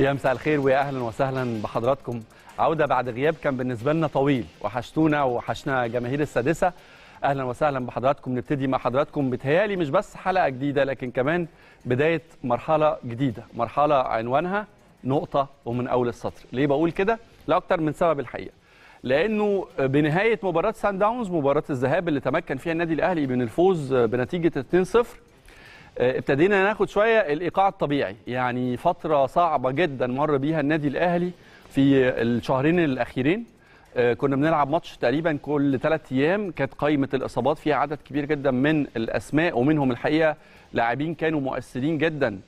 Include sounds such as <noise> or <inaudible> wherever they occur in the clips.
يا مساء الخير ويا اهلا وسهلا بحضراتكم عوده بعد غياب كان بالنسبه لنا طويل وحشتونا وحشنا جماهير السادسه اهلا وسهلا بحضراتكم نبتدي مع حضراتكم بتهيالي مش بس حلقه جديده لكن كمان بدايه مرحله جديده مرحله عنوانها نقطه ومن اول السطر ليه بقول كده لاكثر من سبب الحقيقه لانه بنهايه مباراه سان داونز مباراه الذهاب اللي تمكن فيها النادي الاهلي من الفوز بنتيجه 2-0 آه، ابتدينا ناخد شويه الايقاع الطبيعي يعني فتره صعبه جدا مر بيها النادي الاهلي في الشهرين الاخيرين آه، كنا بنلعب ماتش تقريبا كل ثلاث ايام كانت قائمه الاصابات فيها عدد كبير جدا من الاسماء ومنهم الحقيقه لاعبين كانوا مؤثرين جدا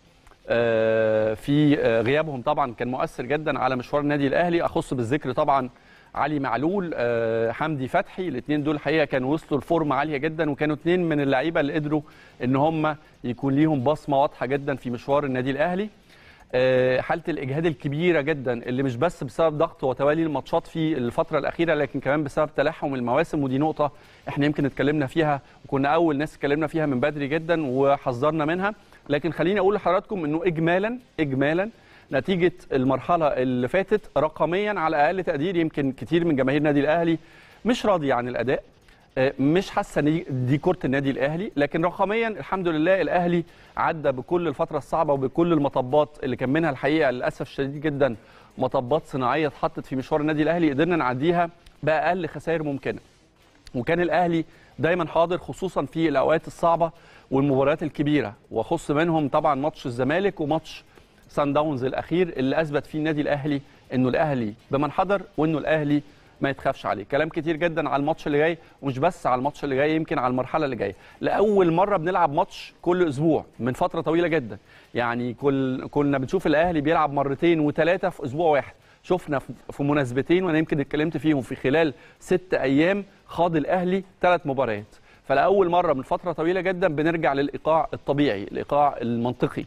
آه، في غيابهم طبعا كان مؤثر جدا على مشوار النادي الاهلي اخص بالذكر طبعا علي معلول آه، حمدي فتحي الاثنين دول حقيقه كانوا وصلوا لفورم عاليه جدا وكانوا اثنين من اللعيبه اللي قدروا ان هم يكون ليهم بصمه واضحه جدا في مشوار النادي الاهلي آه، حاله الاجهاد الكبيره جدا اللي مش بس بسبب ضغط وتوالي الماتشات في الفتره الاخيره لكن كمان بسبب تلاحم المواسم ودي نقطه احنا يمكن اتكلمنا فيها وكنا اول ناس اتكلمنا فيها من بدري جدا وحذرنا منها لكن خليني اقول لحضراتكم انه اجمالا اجمالا نتيجه المرحله اللي فاتت رقميا على اقل تقدير يمكن كتير من جماهير النادي الاهلي مش راضيه عن الاداء آه، مش حاسه ان دي كره النادي الاهلي لكن رقميا الحمد لله الاهلي عدى بكل الفتره الصعبه وبكل المطبات اللي كان منها الحقيقه للاسف الشديد جدا مطبات صناعيه اتحطت في مشوار النادي الاهلي قدرنا نعديها باقل خسائر ممكنه وكان الاهلي دايما حاضر خصوصا في الاوقات الصعبه والمباريات الكبيره وخص منهم طبعا ماتش الزمالك وماتش سان داونز الاخير اللي اثبت فيه النادي الاهلي انه الاهلي بمن حضر وانه الاهلي ما يتخافش عليه كلام كتير جدا على الماتش اللي جاي ومش بس على الماتش اللي جاي يمكن على المرحله اللي جايه لاول مره بنلعب ماتش كل اسبوع من فتره طويله جدا يعني كل كنا بنشوف الاهلي بيلعب مرتين وثلاثه في اسبوع واحد شفنا في مناسبتين وانا يمكن اتكلمت فيهم في خلال ست ايام خاض الاهلي ثلاث مباريات فلاول مره من فتره طويله جدا بنرجع للايقاع الطبيعي الايقاع المنطقي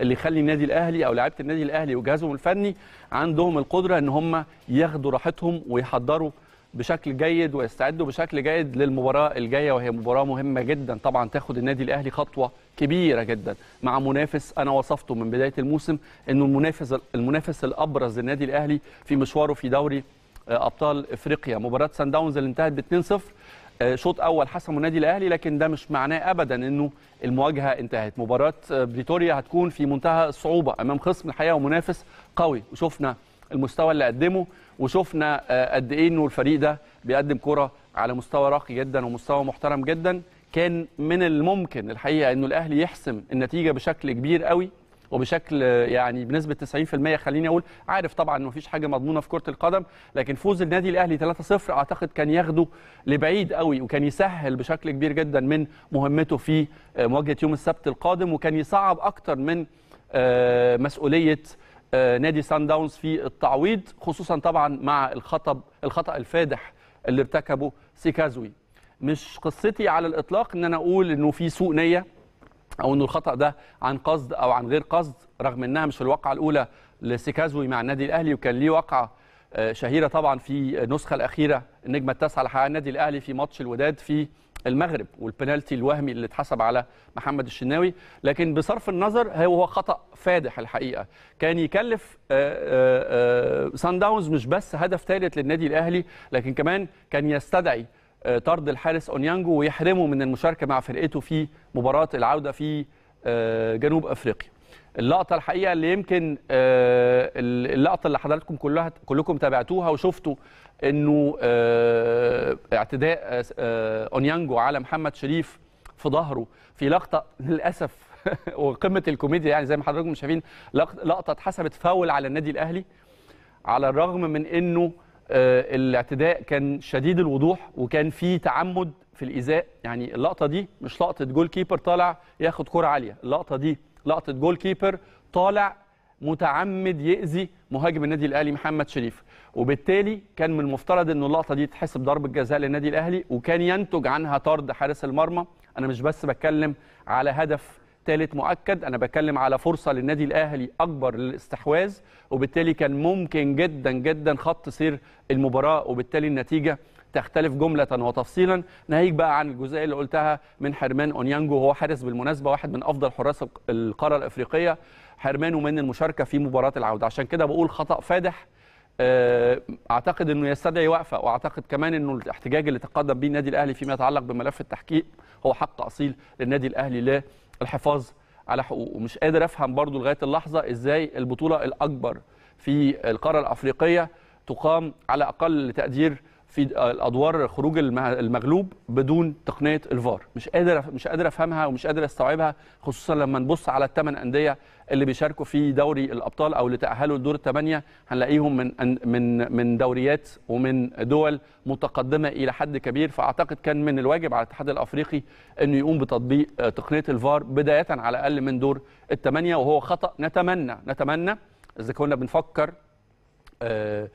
اللي يخلي النادي الاهلي او لعيبه النادي الاهلي وجهازهم الفني عندهم القدره ان هم ياخدوا راحتهم ويحضروا بشكل جيد ويستعدوا بشكل جيد للمباراه الجايه وهي مباراه مهمه جدا طبعا تاخد النادي الاهلي خطوه كبيره جدا مع منافس انا وصفته من بدايه الموسم انه المنافس المنافس الابرز للنادي الاهلي في مشواره في دوري آه، ابطال افريقيا مباراه سان داونز اللي انتهت ب 2-0 آه، شوط اول حسم النادي الاهلي لكن ده مش معناه ابدا انه المواجهه انتهت مباراه بريتوريا آه، هتكون في منتهى الصعوبه امام خصم الحقيقه ومنافس قوي وشفنا المستوى اللي قدمه وشفنا آه، قد ايه انه الفريق ده بيقدم كره على مستوى راقي جدا ومستوى محترم جدا كان من الممكن الحقيقه انه الاهلي يحسم النتيجه بشكل كبير قوي وبشكل يعني بنسبه 90% خليني اقول عارف طبعا ما مفيش حاجه مضمونه في كره القدم لكن فوز النادي الاهلي 3-0 اعتقد كان ياخده لبعيد قوي وكان يسهل بشكل كبير جدا من مهمته في مواجهه يوم السبت القادم وكان يصعب اكتر من آه، مسؤوليه آه، نادي سان داونز في التعويض خصوصا طبعا مع الخطب الخطا الفادح اللي ارتكبه سيكازوي مش قصتي على الاطلاق ان انا اقول انه في سوء نيه او انه الخطا ده عن قصد او عن غير قصد رغم انها مش في الواقعه الاولى لسيكازوي مع النادي الاهلي وكان ليه واقعه آه، شهيره طبعا في النسخه الاخيره النجمه التاسعه لحقها النادي الاهلي في ماتش الوداد في المغرب والبنالتي الوهمي اللي اتحسب على محمد الشناوي لكن بصرف النظر هو خطا فادح الحقيقه كان يكلف آه، آه، سان داونز مش بس هدف ثالث للنادي الاهلي لكن كمان كان يستدعي آه، طرد الحارس اونيانجو ويحرمه من المشاركه مع فرقته في مباراه العوده في آه، جنوب افريقيا. اللقطه الحقيقه اللي يمكن آه، اللقطه اللي حضراتكم كلها كلكم تابعتوها وشفتوا انه اعتداء اونيانجو على محمد شريف في ظهره في لقطه للاسف <laughs> وقمه الكوميديا يعني زي ما حضراتكم شايفين لقطه اتحسبت فاول على النادي الاهلي على الرغم من انه آه، الاعتداء كان شديد الوضوح وكان في تعمد في الايذاء يعني اللقطة دي مش لقطة جول كيبر طالع ياخد كرة عالية اللقطة دي لقطة جول كيبر طالع متعمد يأذي مهاجم النادي الأهلي محمد شريف وبالتالي كان من المفترض أن اللقطة دي تحسب ضربة جزاء للنادي الأهلي وكان ينتج عنها طرد حارس المرمى أنا مش بس بتكلم على هدف ثالث مؤكد انا بتكلم على فرصه للنادي الاهلي اكبر للاستحواذ وبالتالي كان ممكن جدا جدا خط سير المباراه وبالتالي النتيجه تختلف جملة وتفصيلا ناهيك بقى عن الجزئية اللي قلتها من حرمان أونيانجو هو حارس بالمناسبة واحد من أفضل حراس القارة الأفريقية حرمانه من المشاركة في مباراة العودة عشان كده بقول خطأ فادح آه، اعتقد انه يستدعي وقفه واعتقد كمان انه الاحتجاج اللي تقدم به النادي الاهلي فيما يتعلق بملف التحقيق هو حق اصيل للنادي الاهلي لا الحفاظ على حقوقه مش قادر افهم برضو لغايه اللحظه ازاي البطوله الاكبر في القاره الافريقيه تقام على اقل تقدير في الادوار خروج المغلوب بدون تقنيه الفار مش قادر مش قادر افهمها ومش قادر استوعبها خصوصا لما نبص على الثمان انديه اللي بيشاركوا في دوري الابطال او اللي تاهلوا لدور الثمانيه هنلاقيهم من من من دوريات ومن دول متقدمه الى حد كبير فاعتقد كان من الواجب على الاتحاد الافريقي انه يقوم بتطبيق آه، تقنيه الفار بدايه على الاقل من دور الثمانيه وهو خطا نتمنى نتمنى اذا كنا بنفكر آه،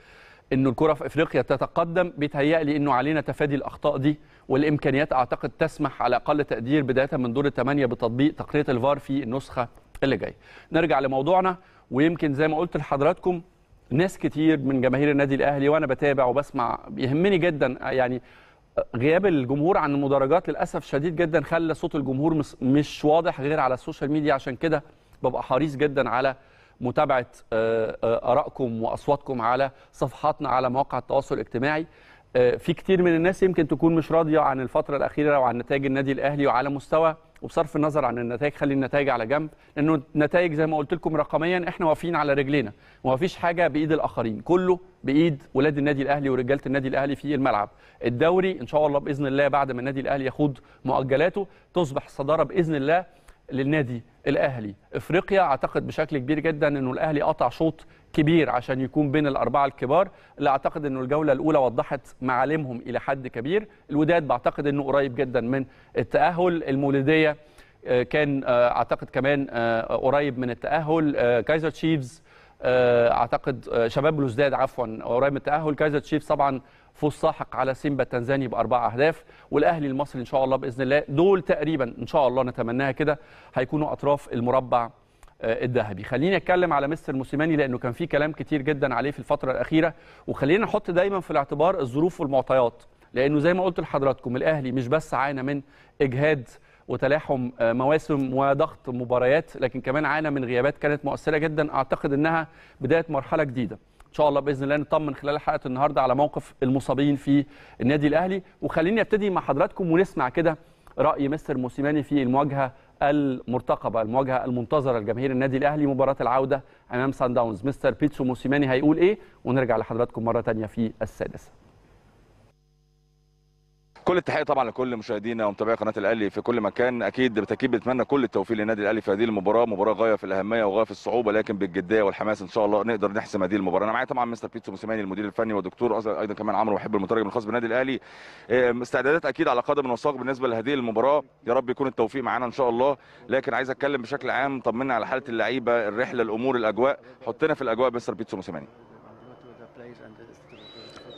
انه الكره في افريقيا تتقدم بيتهيألي انه علينا تفادي الاخطاء دي والامكانيات اعتقد تسمح على اقل تقدير بدايه من دور الثمانيه بتطبيق تقنيه الفار في النسخه اللي جاي نرجع لموضوعنا ويمكن زي ما قلت لحضراتكم ناس كتير من جماهير النادي الاهلي وانا بتابع وبسمع يهمني جدا يعني غياب الجمهور عن المدرجات للاسف شديد جدا خلى صوت الجمهور مش واضح غير على السوشيال ميديا عشان كده ببقى حريص جدا على متابعه آه، آه، ارائكم واصواتكم على صفحاتنا على مواقع التواصل الاجتماعي آه، في كتير من الناس يمكن تكون مش راضيه عن الفتره الاخيره وعن نتائج النادي الاهلي وعلى مستوى وبصرف النظر عن النتائج خلي النتائج على جنب لانه النتائج زي ما قلت لكم رقميا احنا واقفين على رجلينا ومفيش حاجه بايد الاخرين كله بايد ولاد النادي الاهلي ورجاله النادي الاهلي في الملعب الدوري ان شاء الله باذن الله بعد ما النادي الاهلي يخوض مؤجلاته تصبح الصداره باذن الله للنادي الاهلي افريقيا اعتقد بشكل كبير جدا انه الاهلي قطع شوط كبير عشان يكون بين الاربعه الكبار اللي اعتقد انه الجوله الاولى وضحت معالمهم الى حد كبير الوداد بعتقد انه قريب جدا من التاهل المولوديه آه، كان آه، اعتقد كمان آه، قريب من التاهل كايزر تشيفز اعتقد شباب بلوزداد عفوا قريب من التاهل كايزر تشيفز طبعا فوز ساحق على سيمبا التنزاني باربع اهداف والاهلي المصري ان شاء الله باذن الله دول تقريبا ان شاء الله نتمناها كده هيكونوا اطراف المربع آه، الذهبي خليني اتكلم على مستر موسيماني لانه كان في كلام كتير جدا عليه في الفتره الاخيره وخلينا نحط دايما في الاعتبار الظروف والمعطيات لانه زي ما قلت لحضراتكم الاهلي مش بس عانى من اجهاد وتلاحم آه، مواسم وضغط مباريات لكن كمان عانى من غيابات كانت مؤثره جدا اعتقد انها بدايه مرحله جديده شاء الله باذن الله نطمن خلال حلقه النهارده على موقف المصابين في النادي الاهلي وخليني ابتدي مع حضراتكم ونسمع كده راي مستر موسيماني في المواجهه المرتقبه المواجهه المنتظره لجماهير النادي الاهلي مباراه العوده امام سان داونز مستر بيتسو موسيماني هيقول ايه ونرجع لحضراتكم مره ثانيه في السادسه كل التحيه طبعا لكل مشاهدينا ومتابعي قناه الاهلي في كل مكان اكيد بالتاكيد بنتمنى كل التوفيق للنادي الاهلي في هذه المباراه مباراه غايه في الاهميه وغايه في الصعوبه لكن بالجديه والحماس ان شاء الله نقدر نحسم هذه المباراه انا معايا طبعا مستر بيتسو موسيماني المدير الفني ودكتور ايضا كمان عمرو محب المترجم الخاص بالنادي الاهلي استعدادات اكيد على قدم وساق بالنسبه لهذه المباراه يا رب يكون التوفيق معانا ان شاء الله لكن عايز اتكلم بشكل عام طمنا على حاله اللعيبه الرحله الامور الاجواء حطنا في الاجواء مستر بيتسو موسيماني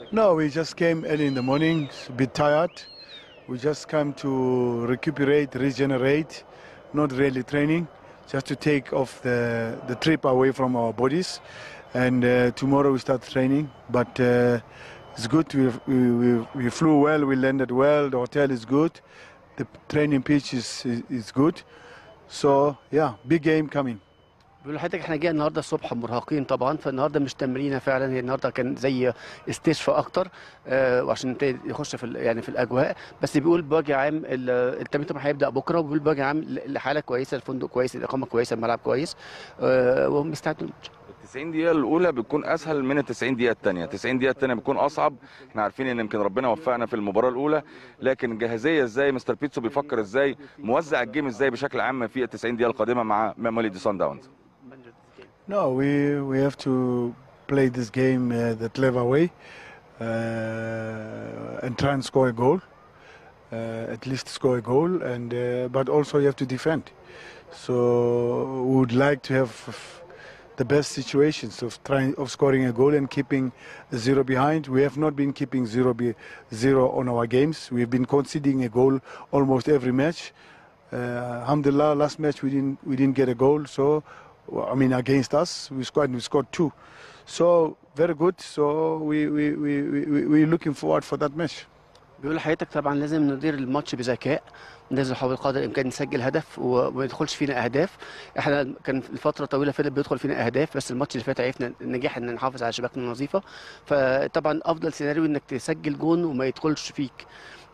No, we just came early in the morning, a bit tired. We just come to recuperate, regenerate, not really training, just to take off the, the trip away from our bodies. And uh, tomorrow we start training, but uh, it's good. We, we, we, flew well, we landed well, the hotel is good, the training pitch is, is, is good. So, yeah, big game coming. بيقول لحضرتك احنا جينا النهارده الصبح مرهقين طبعا فالنهارده مش تمرينه فعلا هي النهارده كان زي استشفى اكتر آه وعشان يخش في يعني في الاجواء بس بيقول بوجه عام التمرين طبعا هيبدا بكره وبيقول بوجه عام الحاله كويسه الفندق كويس الاقامه كويسه الملعب كويس آه وهم مستعدين 90 دقيقة الأولى بتكون أسهل من ال 90 دقيقة الثانية، 90 دقيقة الثانية بتكون أصعب، إحنا عارفين إن يمكن ربنا وفقنا في المباراة الأولى، لكن جاهزية إزاي مستر بيتسو بيفكر إزاي، موزع الجيم إزاي بشكل عام في ال 90 دقيقة القادمة مع مامولي دي سان داونز. No, we we have to play this game uh, the clever way uh, and try and score a goal, uh, at least score a goal, and uh, but also you have to defend. So we would like to have the best situations of trying of scoring a goal and keeping zero behind. We have not been keeping zero be, zero on our games. We've been conceding a goal almost every match. Uh, alhamdulillah, last match we didn't we didn't get a goal, so I mean, against us. We scored, we scored two. So very good. So we we we we we're looking forward for that match. بيقول حياتك طبعا لازم ندير الماتش بذكاء لازم نحاول قدر الامكان نسجل هدف وما يدخلش فينا اهداف احنا كان لفتره طويله فاتت بيدخل فينا اهداف بس الماتش اللي فات عرفنا النجاح ان نحافظ على شباكنا النظيفه فطبعا افضل سيناريو انك تسجل جون وما يدخلش فيك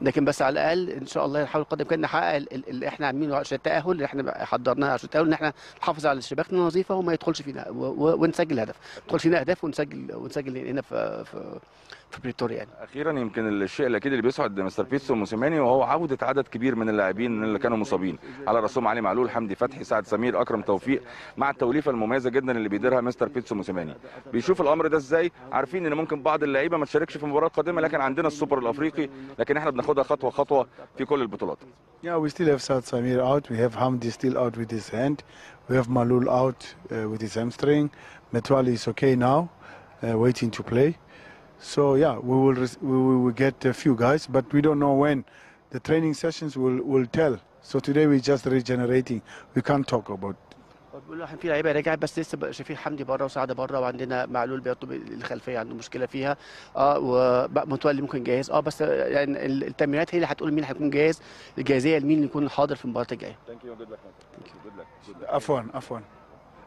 لكن بس على الاقل ان شاء الله نحاول قدر الامكان نحقق اللي احنا عاملينه عشان التاهل اللي احنا حضرناه عشان التاهل ان احنا نحافظ على شباكنا نظيفه وما يدخلش فينا ونسجل هدف، يدخل فينا اهداف ونسجل ونسجل هنا في, في في بريتوريا يعني. اخيرا يمكن الشيء الاكيد اللي بيسعد مستر بيتسو موسيماني وهو عوده عدد كبير من اللاعبين اللي كانوا مصابين على راسهم علي معلول حمدي فتحي سعد سمير اكرم توفيق مع التوليفه المميزه جدا اللي بيديرها مستر بيتسو موسيماني بيشوف الامر ده ازاي عارفين ان ممكن بعض اللعيبه ما تشاركش في المباراه القادمه لكن عندنا السوبر الافريقي لكن احنا بناخدها خطوه خطوه في كل البطولات Yeah, we still have Saad Samir out. We have Hamdi still out with his hand. We have Malul out uh, with his hamstring. Metwali is okay now, uh, waiting to play. So yeah, we will we will get a few guys, but we don't know when. The training sessions will will tell. So today we're just regenerating. We can't talk about بيقول له احنا في لعيبه رجعت بس لسه شايفين حمدي بره وسعد بره وعندنا معلول بيطلب الخلفيه عنده مشكله فيها اه ومتولي ممكن جاهز اه بس يعني التمرينات هي اللي هتقول مين هيكون جاهز الجاهزيه لمين اللي يكون حاضر في المباراه الجايه. عفوا عفوا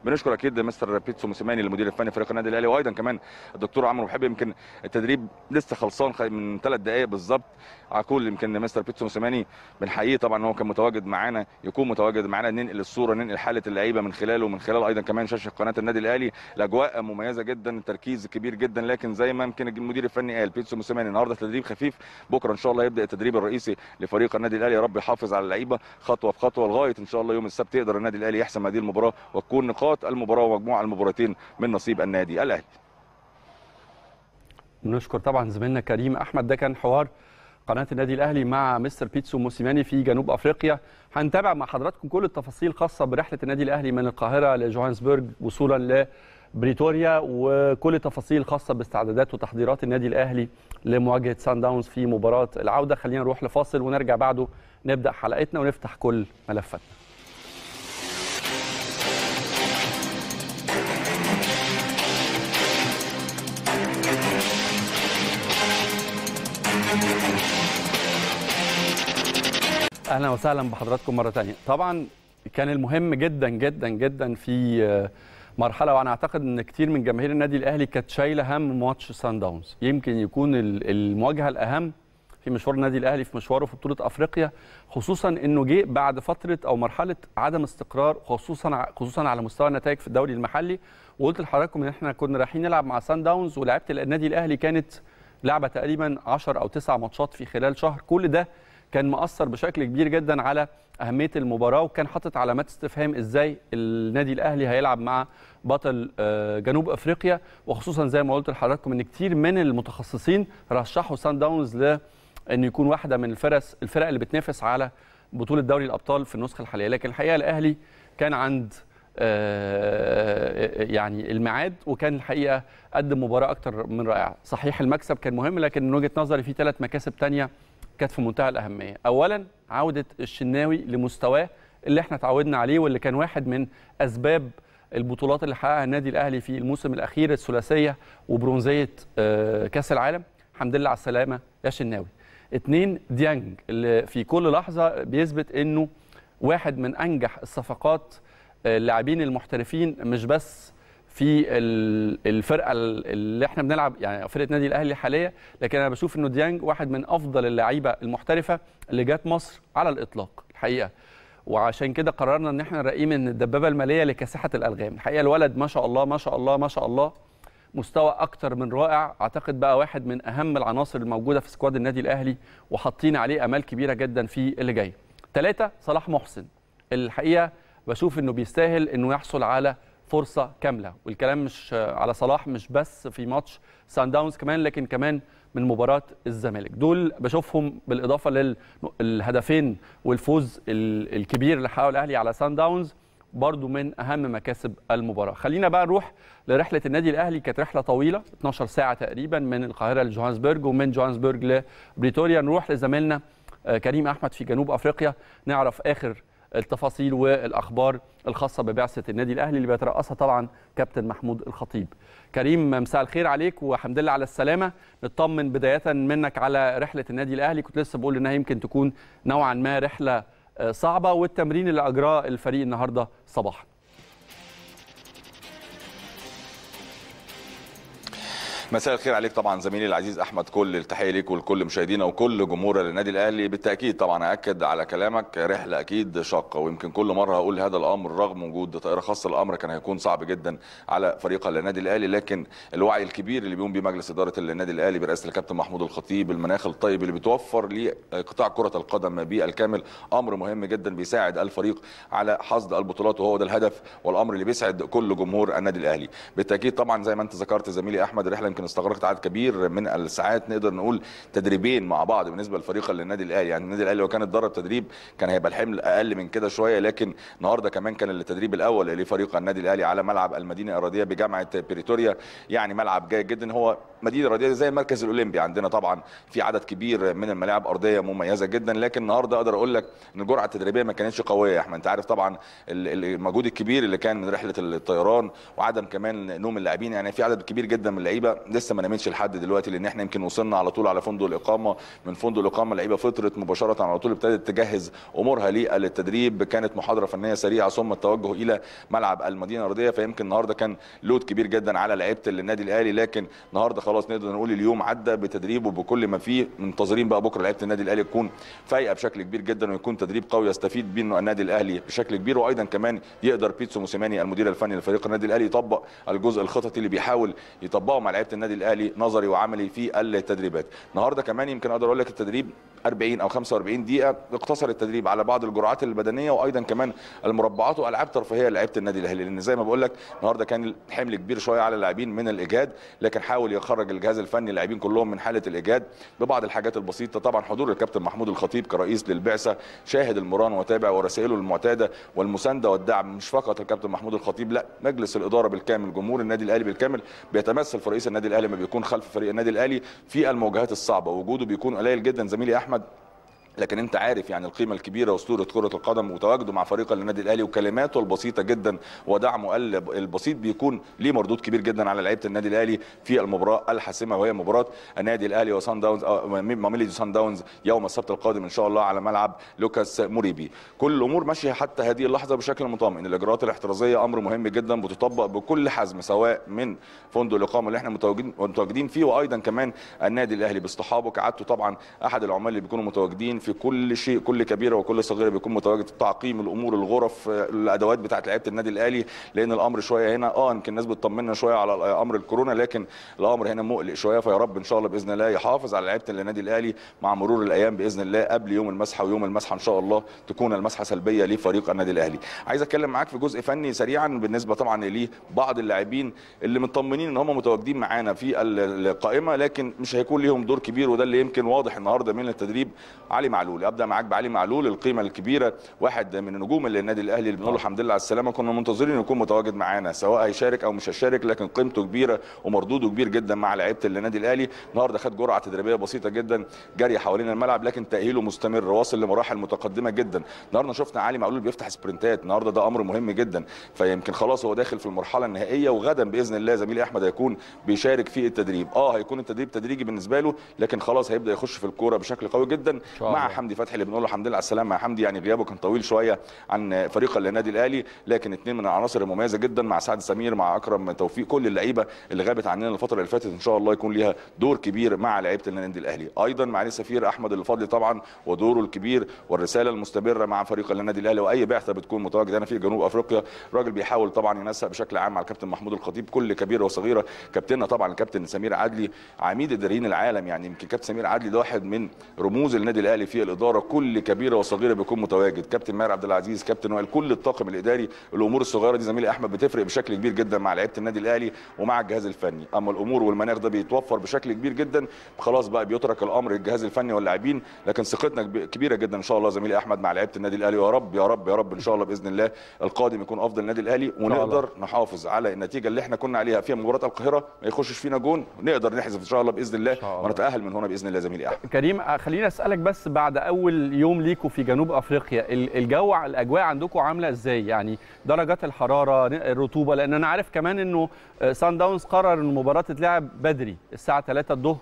بنشكر اكيد مستر بيتسو موسيماني المدير الفني فريق النادي الاهلي وايضا كمان الدكتور عمرو محب يمكن التدريب لسه خلصان من ثلاث دقائق بالظبط عقول يمكن مستر بيتسو موسيماني بنحييه طبعا هو كان متواجد معانا يكون متواجد معانا ننقل الصوره ننقل حاله اللعيبه من خلاله من خلال ايضا كمان شاشه قناه النادي الاهلي الاجواء مميزه جدا التركيز كبير جدا لكن زي ما يمكن المدير الفني قال بيتسو موسيماني النهارده تدريب خفيف بكره ان شاء الله يبدا التدريب الرئيسي لفريق النادي الاهلي يا رب يحافظ على اللعيبه خطوه بخطوه لغايه ان شاء الله يوم السبت يقدر النادي الاهلي يحسم هذه المباراه وتكون نقاط نقاط المباراه ومجموع المباراتين من نصيب النادي الاهلي. نشكر طبعا زميلنا كريم احمد ده كان حوار قناه النادي الاهلي مع مستر بيتسو موسيماني في جنوب افريقيا هنتابع مع حضراتكم كل التفاصيل خاصه برحله النادي الاهلي من القاهره لجوهانسبرج وصولا لبريتوريا وكل تفاصيل خاصه باستعدادات وتحضيرات النادي الاهلي لمواجهه سان داونز في مباراه العوده خلينا نروح لفاصل ونرجع بعده نبدا حلقتنا ونفتح كل ملفاتنا اهلا وسهلا بحضراتكم مره ثانيه طبعا كان المهم جدا جدا جدا في مرحله وانا اعتقد ان كتير من جماهير النادي الاهلي كانت شايله هم ماتش سان داونز يمكن يكون المواجهه الاهم في مشوار النادي الاهلي في مشواره في بطوله افريقيا خصوصا انه جه بعد فتره او مرحله عدم استقرار خصوصا خصوصا على مستوى النتائج في الدوري المحلي وقلت لحضراتكم ان احنا كنا رايحين نلعب مع سان داونز ولعبت النادي الاهلي كانت لعبه تقريبا 10 او 9 ماتشات في خلال شهر كل ده كان مأثر بشكل كبير جدا على اهميه المباراه وكان حاطط علامات استفهام ازاي النادي الاهلي هيلعب مع بطل آه، جنوب افريقيا وخصوصا زي ما قلت لحضراتكم ان كتير من المتخصصين رشحوا سان داونز لان يكون واحده من الفرس الفرق اللي بتنافس على بطوله دوري الابطال في النسخه الحاليه لكن الحقيقه الاهلي كان عند آه، يعني الميعاد وكان الحقيقه قدم مباراه اكتر من رائعه صحيح المكسب كان مهم لكن من وجهه نظري في ثلاث مكاسب ثانيه كانت في منتهى الاهميه اولا عوده الشناوي لمستواه اللي احنا اتعودنا عليه واللي كان واحد من اسباب البطولات اللي حققها النادي الاهلي في الموسم الاخير الثلاثيه وبرونزيه آه، كاس العالم الحمد لله على السلامه يا شناوي اتنين ديانج اللي في كل لحظه بيثبت انه واحد من انجح الصفقات آه، اللاعبين المحترفين مش بس في الفرقه اللي احنا بنلعب يعني فرقه نادي الاهلي حاليا لكن انا بشوف انه ديانج واحد من افضل اللعيبه المحترفه اللي جت مصر على الاطلاق الحقيقه وعشان كده قررنا ان احنا نرقيه من الدبابه الماليه لكاسحه الالغام الحقيقه الولد ما شاء الله ما شاء الله ما شاء الله مستوى اكتر من رائع اعتقد بقى واحد من اهم العناصر الموجوده في سكواد النادي الاهلي وحاطين عليه امال كبيره جدا في اللي جاي ثلاثة صلاح محسن الحقيقه بشوف انه بيستاهل انه يحصل على فرصه كامله والكلام مش على صلاح مش بس في ماتش سان داونز كمان لكن كمان من مباراه الزمالك دول بشوفهم بالاضافه للهدفين والفوز الكبير اللي حققه الاهلي على سان داونز برضو من اهم مكاسب المباراه خلينا بقى نروح لرحله النادي الاهلي كانت رحله طويله 12 ساعه تقريبا من القاهره لجوهانسبرج ومن جوهانسبرج لبريتوريا نروح لزميلنا آه، كريم احمد في جنوب افريقيا نعرف اخر التفاصيل والاخبار الخاصه ببعثه النادي الاهلي اللي بيترأسها طبعا كابتن محمود الخطيب. كريم مساء الخير عليك وحمد لله على السلامه، نطمن بدايه منك على رحله النادي الاهلي، كنت لسه بقول انها يمكن تكون نوعا ما رحله آه، صعبه والتمرين اللي اجراه الفريق النهارده صباحا. مساء الخير عليك طبعا زميلي العزيز احمد كل التحيه ليك ولكل مشاهدينا وكل جمهور النادي الاهلي بالتاكيد طبعا اكد على كلامك رحله اكيد شاقه ويمكن كل مره اقول هذا الامر رغم وجود طائره خاصه الامر كان هيكون صعب جدا على فريق النادي الاهلي لكن الوعي الكبير اللي بيقوم بيه مجلس اداره النادي الاهلي برئاسه الكابتن محمود الخطيب المناخ الطيب اللي بتوفر لقطاع كره القدم بالكامل امر مهم جدا بيساعد الفريق على حصد البطولات وهو ده الهدف والامر اللي بيسعد كل جمهور النادي الاهلي بالتاكيد طبعا زي ما انت ذكرت زميلي احمد رحله يمكن استغرقت عدد كبير من الساعات نقدر نقول تدريبين مع بعض بالنسبه للفريق للنادي الاهلي يعني النادي الاهلي لو كان اتدرب تدريب كان هيبقى الحمل اقل من كده شويه لكن النهارده كمان كان التدريب الاول لفريق النادي الاهلي على ملعب المدينه الرياضيه بجامعه بريتوريا يعني ملعب جيد جدا هو مدينه الرياضيه زي المركز الاولمبي عندنا طبعا في عدد كبير من الملاعب ارضيه مميزه جدا لكن النهارده اقدر اقول لك ان الجرعه التدريبيه ما كانتش قويه يا احمد انت عارف طبعا المجهود الكبير اللي كان من رحله الطيران وعدم كمان نوم اللاعبين يعني في عدد كبير جدا من اللعيبه لسه ما نامتش لحد دلوقتي لان احنا يمكن وصلنا على طول على فندق الاقامه من فندق الاقامه اللعيبه فطرت مباشره على طول ابتدت تجهز امورها للتدريب كانت محاضره فنيه سريعه ثم التوجه الى ملعب المدينه الرياضيه فيمكن النهارده كان لود كبير جدا على لعيبه النادي الاهلي لكن النهارده خلاص نقدر نقول اليوم عدى بتدريبه بكل ما فيه منتظرين بقى بكره لعيبه النادي الاهلي تكون فايقه بشكل كبير جدا ويكون تدريب قوي يستفيد بيه النادي الاهلي بشكل كبير وايضا كمان يقدر بيتسو موسيماني المدير الفني لفريق النادي الاهلي يطبق الجزء الخططي اللي بيحاول يطبقه مع لعيبه النادي الاهلي نظري وعملي في التدريبات النهارده كمان يمكن اقدر اقول لك التدريب 40 او 45 دقيقه اقتصر التدريب على بعض الجرعات البدنيه وايضا كمان المربعات والعاب ترفيهيه لعيبه النادي الاهلي لان زي ما بقول لك النهارده كان الحمل كبير شويه على اللاعبين من الاجهاد لكن حاول يخرج الجهاز الفني اللاعبين كلهم من حاله الاجهاد ببعض الحاجات البسيطه طبعا حضور الكابتن محمود الخطيب كرئيس للبعثه شاهد المران وتابع ورسائله المعتاده والمسانده والدعم مش فقط الكابتن محمود الخطيب لا مجلس الاداره بالكامل جمهور النادي الاهلي بالكامل بيتمثل في رئيس النادي النادي الاهلي لما بيكون خلف فريق النادي الاهلي في المواجهات الصعبه وجوده بيكون قليل جدا زميلي احمد لكن انت عارف يعني القيمه الكبيره اسطوره كره القدم وتواجده مع فريق النادي الاهلي وكلماته البسيطه جدا ودعمه البسيط بيكون ليه مردود كبير جدا على لعيبه النادي الاهلي في المباراه الحاسمه وهي مباراه النادي الاهلي وسان داونز ماميلي سان داونز يوم السبت القادم ان شاء الله على ملعب لوكاس موريبي كل الامور ماشيه حتى هذه اللحظه بشكل مطمئن الاجراءات الاحترازيه امر مهم جدا بتطبق بكل حزم سواء من فندق الاقامه اللي احنا متواجدين فيه وايضا كمان النادي الاهلي باصطحابه كعادته طبعا احد العمال اللي بيكونوا متواجدين في كل شيء كل كبيره وكل صغيره بيكون متواجد تعقيم الامور الغرف الادوات بتاعه لعيبه النادي الاهلي لان الامر شويه هنا اه يمكن الناس بتطمنا شويه على امر الكورونا لكن الامر هنا مقلق شويه فيا رب ان شاء الله باذن الله يحافظ على لعيبه النادي الاهلي مع مرور الايام باذن الله قبل يوم المسحه ويوم المسحه ان شاء الله تكون المسحه سلبيه لفريق النادي الاهلي عايز اتكلم معاك في جزء فني سريعا بالنسبه طبعا لبعض اللاعبين اللي مطمنين ان هم متواجدين معانا في القائمه لكن مش هيكون ليهم دور كبير وده اللي يمكن واضح النهارده من التدريب علي معلول ابدا معاك بعلي معلول القيمه الكبيره واحد من النجوم اللي النادي الاهلي اللي بنقول آه. الحمد لله على السلامه كنا منتظرين يكون متواجد معانا سواء هيشارك او مش هيشارك لكن قيمته كبيره ومردوده كبير جدا مع لعيبه النادي الاهلي النهارده خد جرعه تدريبيه بسيطه جدا جري حوالين الملعب لكن تاهيله مستمر واصل لمراحل متقدمه جدا النهارده شفنا علي معلول بيفتح سبرنتات النهارده ده امر مهم جدا فيمكن خلاص هو داخل في المرحله النهائيه وغدا باذن الله زميلي احمد هيكون بيشارك في التدريب اه هيكون التدريب تدريجي بالنسبه له لكن خلاص هيبدا يخش في الكوره بشكل قوي جدا مع مع حمدي فتحي اللي بنقول له الحمد لله على السلامه يا حمدي يعني غيابه كان طويل شويه عن فريق النادي الاهلي لكن اثنين من العناصر المميزه جدا مع سعد سمير مع اكرم توفيق كل اللعيبه اللي غابت عننا الفتره اللي فاتت ان شاء الله يكون ليها دور كبير مع لعيبه النادي الاهلي ايضا مع السفير احمد الفضلي طبعا ودوره الكبير والرساله المستمره مع فريق النادي الاهلي واي بعثه بتكون متواجده هنا في جنوب افريقيا راجل بيحاول طبعا ينسق بشكل عام مع الكابتن محمود الخطيب كل كبيره وصغيره كابتننا طبعا الكابتن سمير عدلي عميد اداريين العالم يعني يمكن كابتن سمير عدلي ده واحد من رموز النادي الاهلي اللي فيها الاداره كل كبيره وصغيره بيكون متواجد كابتن ماهر عبد العزيز كابتن وائل كل الطاقم الاداري الامور الصغيره دي زميلي احمد بتفرق بشكل كبير جدا مع لعيبه النادي الاهلي ومع الجهاز الفني اما الامور والمناخ ده بيتوفر بشكل كبير جدا خلاص بقى بيترك الامر للجهاز الفني واللاعبين لكن ثقتنا كبيره جدا ان شاء الله زميلي احمد مع لعيبه النادي الاهلي ويا رب يا رب يا رب ان شاء الله باذن الله القادم يكون افضل النادي الاهلي ونقدر نحافظ على النتيجه اللي احنا كنا عليها في مباراه القاهره ما يخشش فينا جون نقدر نحذف ان شاء الله باذن الله ونتاهل من هنا باذن الله زميلي احمد كريم خليني اسالك بس بعد اول يوم ليكوا في جنوب افريقيا الجو الاجواء عندكم عامله ازاي يعني درجات الحراره الرطوبه لان انا عارف كمان انه سان آه، داونز قرر ان المباراه تتلعب بدري الساعه 3 الظهر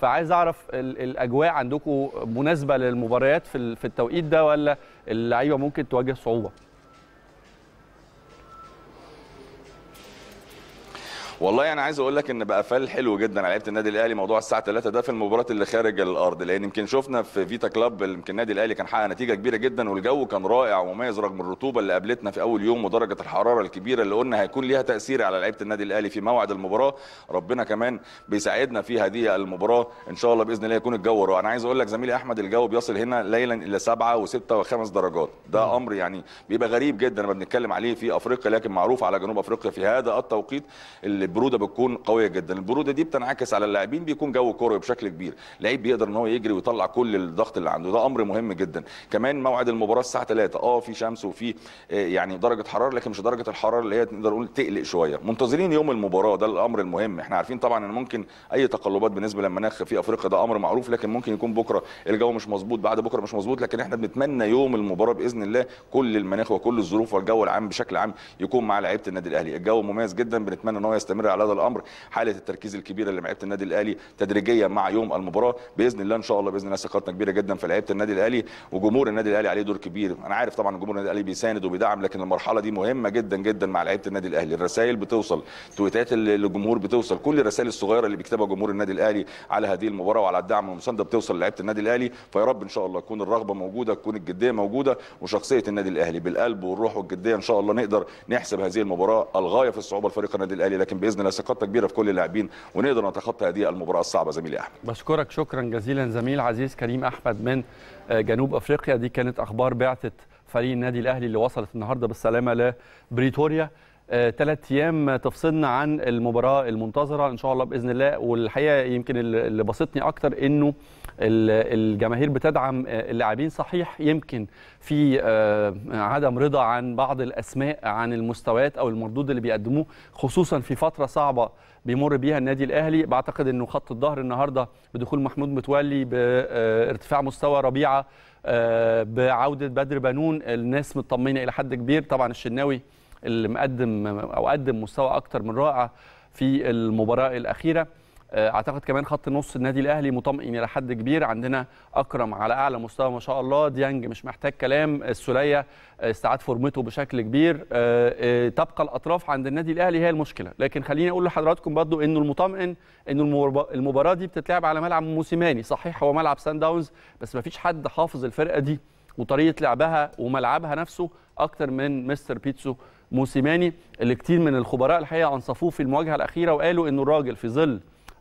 فعايز اعرف الاجواء عندكم مناسبه للمباريات في التوقيت ده ولا اللعيبه ممكن تواجه صعوبه والله انا يعني عايز اقول لك ان بقى فال حلو جدا على لعيبه النادي الاهلي موضوع الساعه 3 ده في المباراه اللي خارج الارض لان يمكن شفنا في فيتا كلاب يمكن النادي الاهلي كان حقق نتيجه كبيره جدا والجو كان رائع ومميز رغم الرطوبه اللي قابلتنا في اول يوم ودرجه الحراره الكبيره اللي قلنا هيكون ليها تاثير على لعيبه النادي الاهلي في موعد المباراه ربنا كمان بيساعدنا في هذه المباراه ان شاء الله باذن الله يكون الجو رائع انا عايز اقول لك زميلي احمد الجو بيصل هنا ليلا الى 7 و6 و5 درجات ده امر يعني بيبقى غريب جدا لما بنتكلم عليه في افريقيا لكن معروف على جنوب افريقيا في هذا التوقيت اللي البروده بتكون قويه جدا البروده دي بتنعكس على اللاعبين بيكون جو كروي بشكل كبير لعيب بيقدر ان هو يجري ويطلع كل الضغط اللي عنده ده امر مهم جدا كمان موعد المباراه الساعه 3 اه في شمس وفي آه، يعني درجه حراره لكن مش درجه الحراره اللي هي نقدر نقول تقلق شويه منتظرين يوم المباراه ده الامر المهم احنا عارفين طبعا ان ممكن اي تقلبات بالنسبه للمناخ في افريقيا ده امر معروف لكن ممكن يكون بكره الجو مش مظبوط بعد بكره مش مظبوط لكن احنا بنتمنى يوم المباراه باذن الله كل المناخ وكل الظروف والجو العام بشكل عام يكون مع لعيبه النادي الاهلي الجو مميز جدا بنتمنى ان هو يستمر مستمر على هذا الامر حاله التركيز الكبيره اللي لعيبه النادي الاهلي تدريجيا مع يوم المباراه باذن الله ان شاء الله باذن الله ثقتنا كبيره جدا في لعيبه النادي الاهلي وجمهور النادي الاهلي عليه دور كبير انا عارف طبعا جمهور النادي الاهلي بيساند وبيدعم لكن المرحله دي مهمه جدا جدا مع لعيبه النادي الاهلي الرسائل بتوصل تويتات الجمهور بتوصل كل الرسائل الصغيره اللي بيكتبها جمهور النادي الاهلي على هذه المباراه وعلى الدعم والمسانده بتوصل لعيبه النادي الاهلي فيا رب ان شاء الله تكون الرغبه موجوده تكون الجديه موجوده وشخصيه النادي الاهلي بالقلب والروح والجديه ان شاء الله نقدر نحسب هذه المباراه الغايه في الصعوبه لفريق النادي الاهلي لكن باذن الله ثقتنا كبيره في كل اللاعبين ونقدر نتخطى هذه المباراه الصعبه زميلي احمد بشكرك شكرا جزيلا زميل عزيز كريم احمد من آه، جنوب افريقيا دي كانت اخبار بعثه فريق النادي الاهلي اللي وصلت النهارده بالسلامه لبريتوريا ثلاث آه، ايام تفصلنا عن المباراه المنتظره ان شاء الله باذن الله والحقيقه يمكن اللي بسطني اكتر انه الجماهير بتدعم آه، اللاعبين صحيح يمكن في آه، عدم رضا عن بعض الاسماء عن المستويات او المردود اللي بيقدموه خصوصا في فتره صعبه بيمر بيها النادي الاهلي بعتقد انه خط الظهر النهارده بدخول محمود متولي بارتفاع مستوى ربيعه بعوده بدر بنون الناس مطمنه الى حد كبير طبعا الشناوي اللي مقدم او قدم مستوى اكتر من رائع في المباراه الاخيره آه، اعتقد كمان خط النص النادي الاهلي مطمئن الى حد كبير عندنا اكرم على اعلى مستوى ما شاء الله ديانج مش محتاج كلام آه، السوليه آه، استعاد فورمته بشكل كبير تبقى الاطراف عند النادي الاهلي هي المشكله لكن خليني اقول لحضراتكم برضو انه المطمئن انه المباراه دي بتتلعب على ملعب موسيماني صحيح هو ملعب سان داونز بس ما فيش حد حافظ الفرقه دي وطريقه لعبها وملعبها نفسه اكتر من مستر بيتسو موسيماني اللي كتير من الخبراء الحقيقه انصفوه في المواجهه الاخيره وقالوا انه الراجل في ظل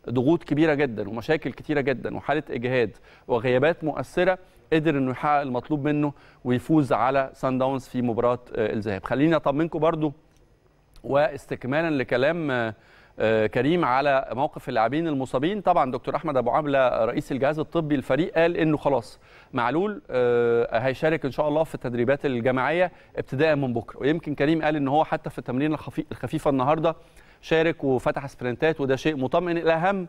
ضغوط كبيره جدا ومشاكل كتيره جدا وحاله اجهاد وغيابات مؤثره قدر انه يحقق المطلوب منه ويفوز على سان داونز في مباراه آه، الذهاب خليني اطمنكم برضو واستكمالا لكلام آه، آه، كريم على موقف اللاعبين المصابين طبعا دكتور احمد ابو عامله رئيس الجهاز الطبي الفريق قال انه خلاص معلول آه، هيشارك ان شاء الله في التدريبات الجماعيه ابتداء من بكره ويمكن كريم قال ان هو حتى في التمرين الخفيفه النهارده شارك وفتح سبرنتات وده شيء مطمئن الاهم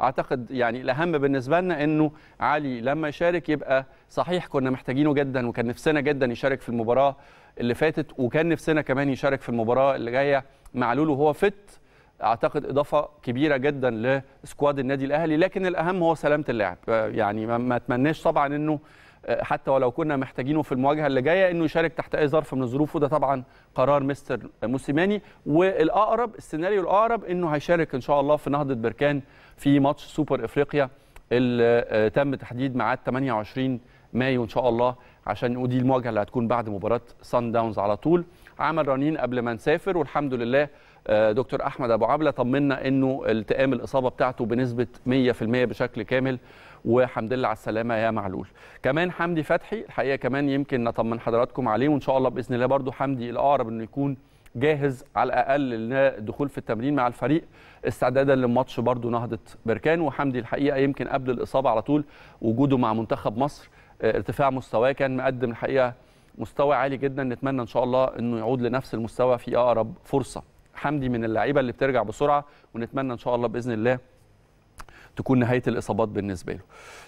اعتقد يعني الاهم بالنسبه لنا انه علي لما يشارك يبقى صحيح كنا محتاجينه جدا وكان نفسنا جدا يشارك في المباراه اللي فاتت وكان نفسنا كمان يشارك في المباراه اللي جايه معلول وهو فت اعتقد اضافه كبيره جدا لسكواد النادي الاهلي لكن الاهم هو سلامه اللاعب آه، يعني ما اتمناش طبعا انه آه، حتى ولو كنا محتاجينه في المواجهه اللي جايه انه يشارك تحت اي ظرف من الظروف وده طبعا قرار مستر موسيماني والاقرب السيناريو الاقرب انه هيشارك ان شاء الله في نهضه بركان في ماتش سوبر افريقيا اللي آه، تم تحديد ميعاد 28 مايو ان شاء الله عشان ودي المواجهه اللي هتكون بعد مباراه سان داونز على طول عمل رنين قبل ما نسافر والحمد لله آه، دكتور احمد ابو عبله طمنا انه التئام الاصابه بتاعته بنسبه 100% بشكل كامل وحمد لله على السلامه يا معلول كمان حمدي فتحي الحقيقه كمان يمكن نطمن حضراتكم عليه وان شاء الله باذن الله برضو حمدي الاقرب انه يكون جاهز على الاقل للدخول في التمرين مع الفريق استعدادا لماتش برضو نهضه بركان وحمدي الحقيقه يمكن قبل الاصابه على طول وجوده مع منتخب مصر آه، ارتفاع مستواه كان مقدم الحقيقه مستوى عالي جدا نتمنى ان شاء الله انه يعود لنفس المستوى في اقرب فرصه حمدي من اللعيبه اللي بترجع بسرعه ونتمنى ان شاء الله باذن الله تكون نهايه الاصابات بالنسبه له.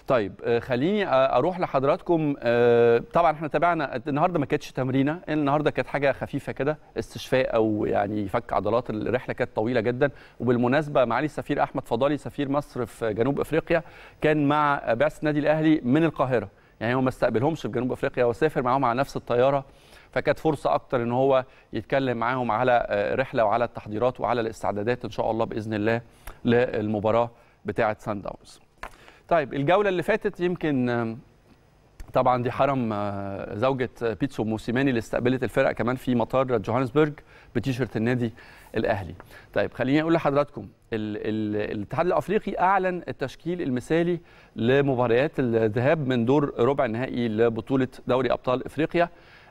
طيب آه، خليني آه، اروح لحضراتكم آه، طبعا احنا تابعنا النهارده ما كانتش تمرينه النهارده كانت حاجه خفيفه كده استشفاء او يعني فك عضلات الرحله كانت طويله جدا وبالمناسبه معالي السفير احمد فضالي سفير مصر في جنوب افريقيا كان مع بعثه النادي الاهلي من القاهره يعني هو ما استقبلهمش في جنوب افريقيا وسافر معاهم على نفس الطياره فكانت فرصه اكتر ان هو يتكلم معاهم على آه، رحله وعلى التحضيرات وعلى الاستعدادات ان شاء الله باذن الله للمباراه بتاعه سان داونز. طيب الجوله اللي فاتت يمكن آه، طبعا دي حرم آه، زوجة بيتسو موسيماني اللي استقبلت الفرقة كمان في مطار جوهانسبرج بتيشيرت النادي الأهلي طيب خليني أقول لحضراتكم الاتحاد الأفريقي أعلن التشكيل المثالي لمباريات الذهاب من دور ربع النهائي لبطولة دوري أبطال إفريقيا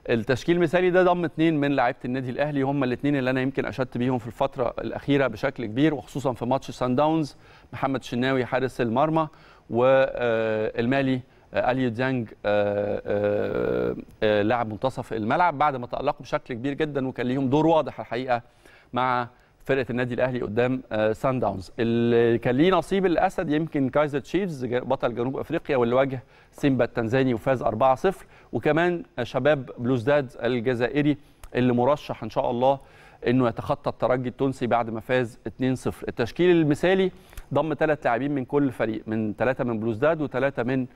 التشكيل المثالي ده ضم اثنين من لاعيبه النادي الاهلي هم الاثنين اللي انا يمكن اشدت بيهم في الفتره الاخيره بشكل كبير وخصوصا في ماتش سان داونز محمد شناوي حارس المرمى والمالي آه، اليو ديانج آه، آه، لاعب منتصف الملعب بعد ما تالقوا بشكل كبير جدا وكان ليهم دور واضح الحقيقه مع فرقه النادي الاهلي قدام سان آه، داونز اللي كان ليه نصيب الاسد يمكن كايزر تشيفز بطل جنوب افريقيا واللي واجه سيمبا التنزاني وفاز 4-0 وكمان شباب بلوزداد الجزائري اللي مرشح ان شاء الله انه يتخطى الترجي التونسي بعد ما فاز 2-0 التشكيل المثالي ضم ثلاث لاعبين من كل فريق من ثلاثه من بلوزداد وثلاثه من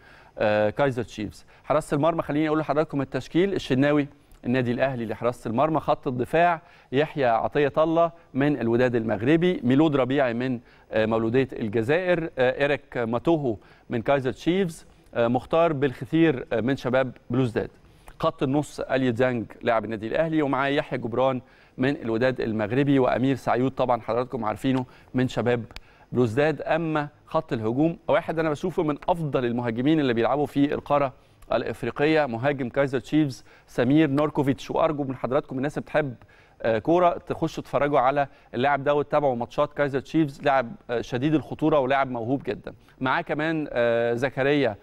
كايزر آه، تشيفز حراسه المرمى خليني اقول لحضراتكم التشكيل الشناوي النادي الاهلي لحراسه المرمى خط الدفاع يحيى عطيه الله من الوداد المغربي ميلود ربيعي من آه، مولوديه الجزائر آه، إيريك ماتوهو من كايزر تشيفز آه، مختار بالخثير من شباب بلوزداد خط النص الي ديانج لاعب النادي الاهلي ومعاه يحيى جبران من الوداد المغربي وامير سعيود طبعا حضراتكم عارفينه من شباب بلوزداد اما خط الهجوم واحد انا بشوفه من افضل المهاجمين اللي بيلعبوا في القاره الافريقيه مهاجم كايزر تشيفز سمير نوركوفيتش وارجو من حضراتكم الناس اللي بتحب آه، كوره تخشوا تتفرجوا على اللاعب ده وتتابعوا ماتشات كايزر تشيفز لاعب آه، شديد الخطوره ولاعب موهوب جدا معاه كمان آه، زكريا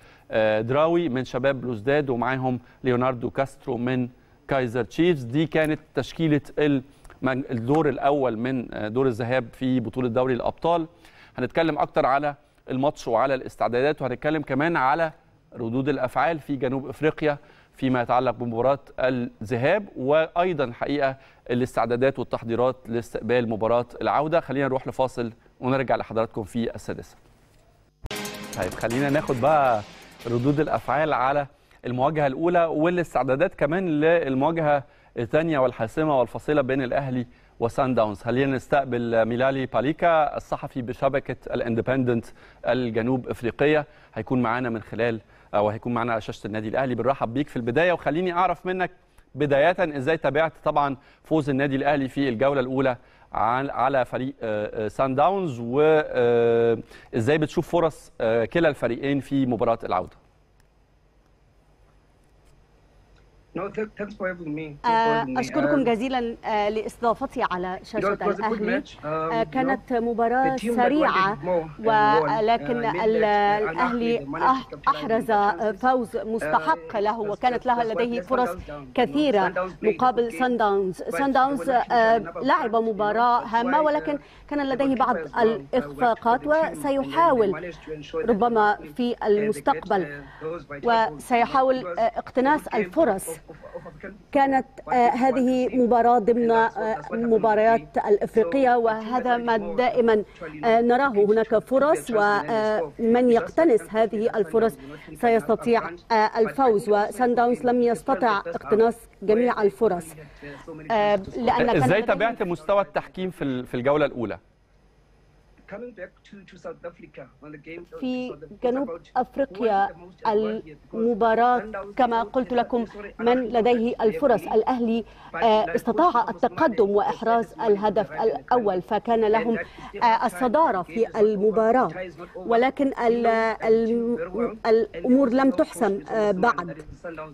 دراوي من شباب لوزداد ومعاهم ليوناردو كاسترو من كايزر تشيفز دي كانت تشكيله الدور الاول من دور الذهاب في بطوله دوري الابطال هنتكلم اكتر على الماتش وعلى الاستعدادات وهنتكلم كمان على ردود الافعال في جنوب افريقيا فيما يتعلق بمباراه الذهاب وايضا حقيقه الاستعدادات والتحضيرات لاستقبال مباراه العوده خلينا نروح لفاصل ونرجع لحضراتكم في السادسه طيب خلينا ناخد بقى ردود الافعال على المواجهه الاولى والاستعدادات كمان للمواجهه الثانيه والحاسمه والفاصله بين الاهلي وسان داونز خلينا نستقبل ميلالي باليكا الصحفي بشبكه الاندبندنت الجنوب افريقيه هيكون معانا من خلال وهيكون معنا على شاشه النادي الاهلي بنرحب بيك في البدايه وخليني اعرف منك بدايه ازاي تابعت طبعا فوز النادي الاهلي في الجوله الاولى على فريق سان داونز وازاي بتشوف فرص آه، كلا الفريقين في مباراه العوده آه، أشكركم um, جزيلا آه، لإستضافتي على شاشة الأهلي. Um, آه، كانت مباراة سريعة ولكن uh, uh, الأهلي أحرز فوز uh, مستحق له وكانت لها لديه فرص um, كثيرة مقابل سان داونز. سان داونز لعب مباراة هامة ولكن كان لديه بعض الإخفاقات وسيحاول ربما في المستقبل وسيحاول اقتناس الفرص كانت آه، هذه مباراة ضمن المباريات آه، الإفريقية وهذا ما دائما آه، نراه هناك فرص ومن يقتنص هذه الفرص سيستطيع الفوز وسان داونز لم يستطع اقتناص جميع الفرص لأن ازاي تابعت مستوى التحكيم في الجولة الأولى؟ في جنوب أفريقيا المباراة كما قلت لكم من لديه الفرص الأهلي آه، استطاع التقدم وإحراز الهدف الأول فكان لهم آه، الصدارة في المباراة ولكن الأمور لم تحسم آه، بعد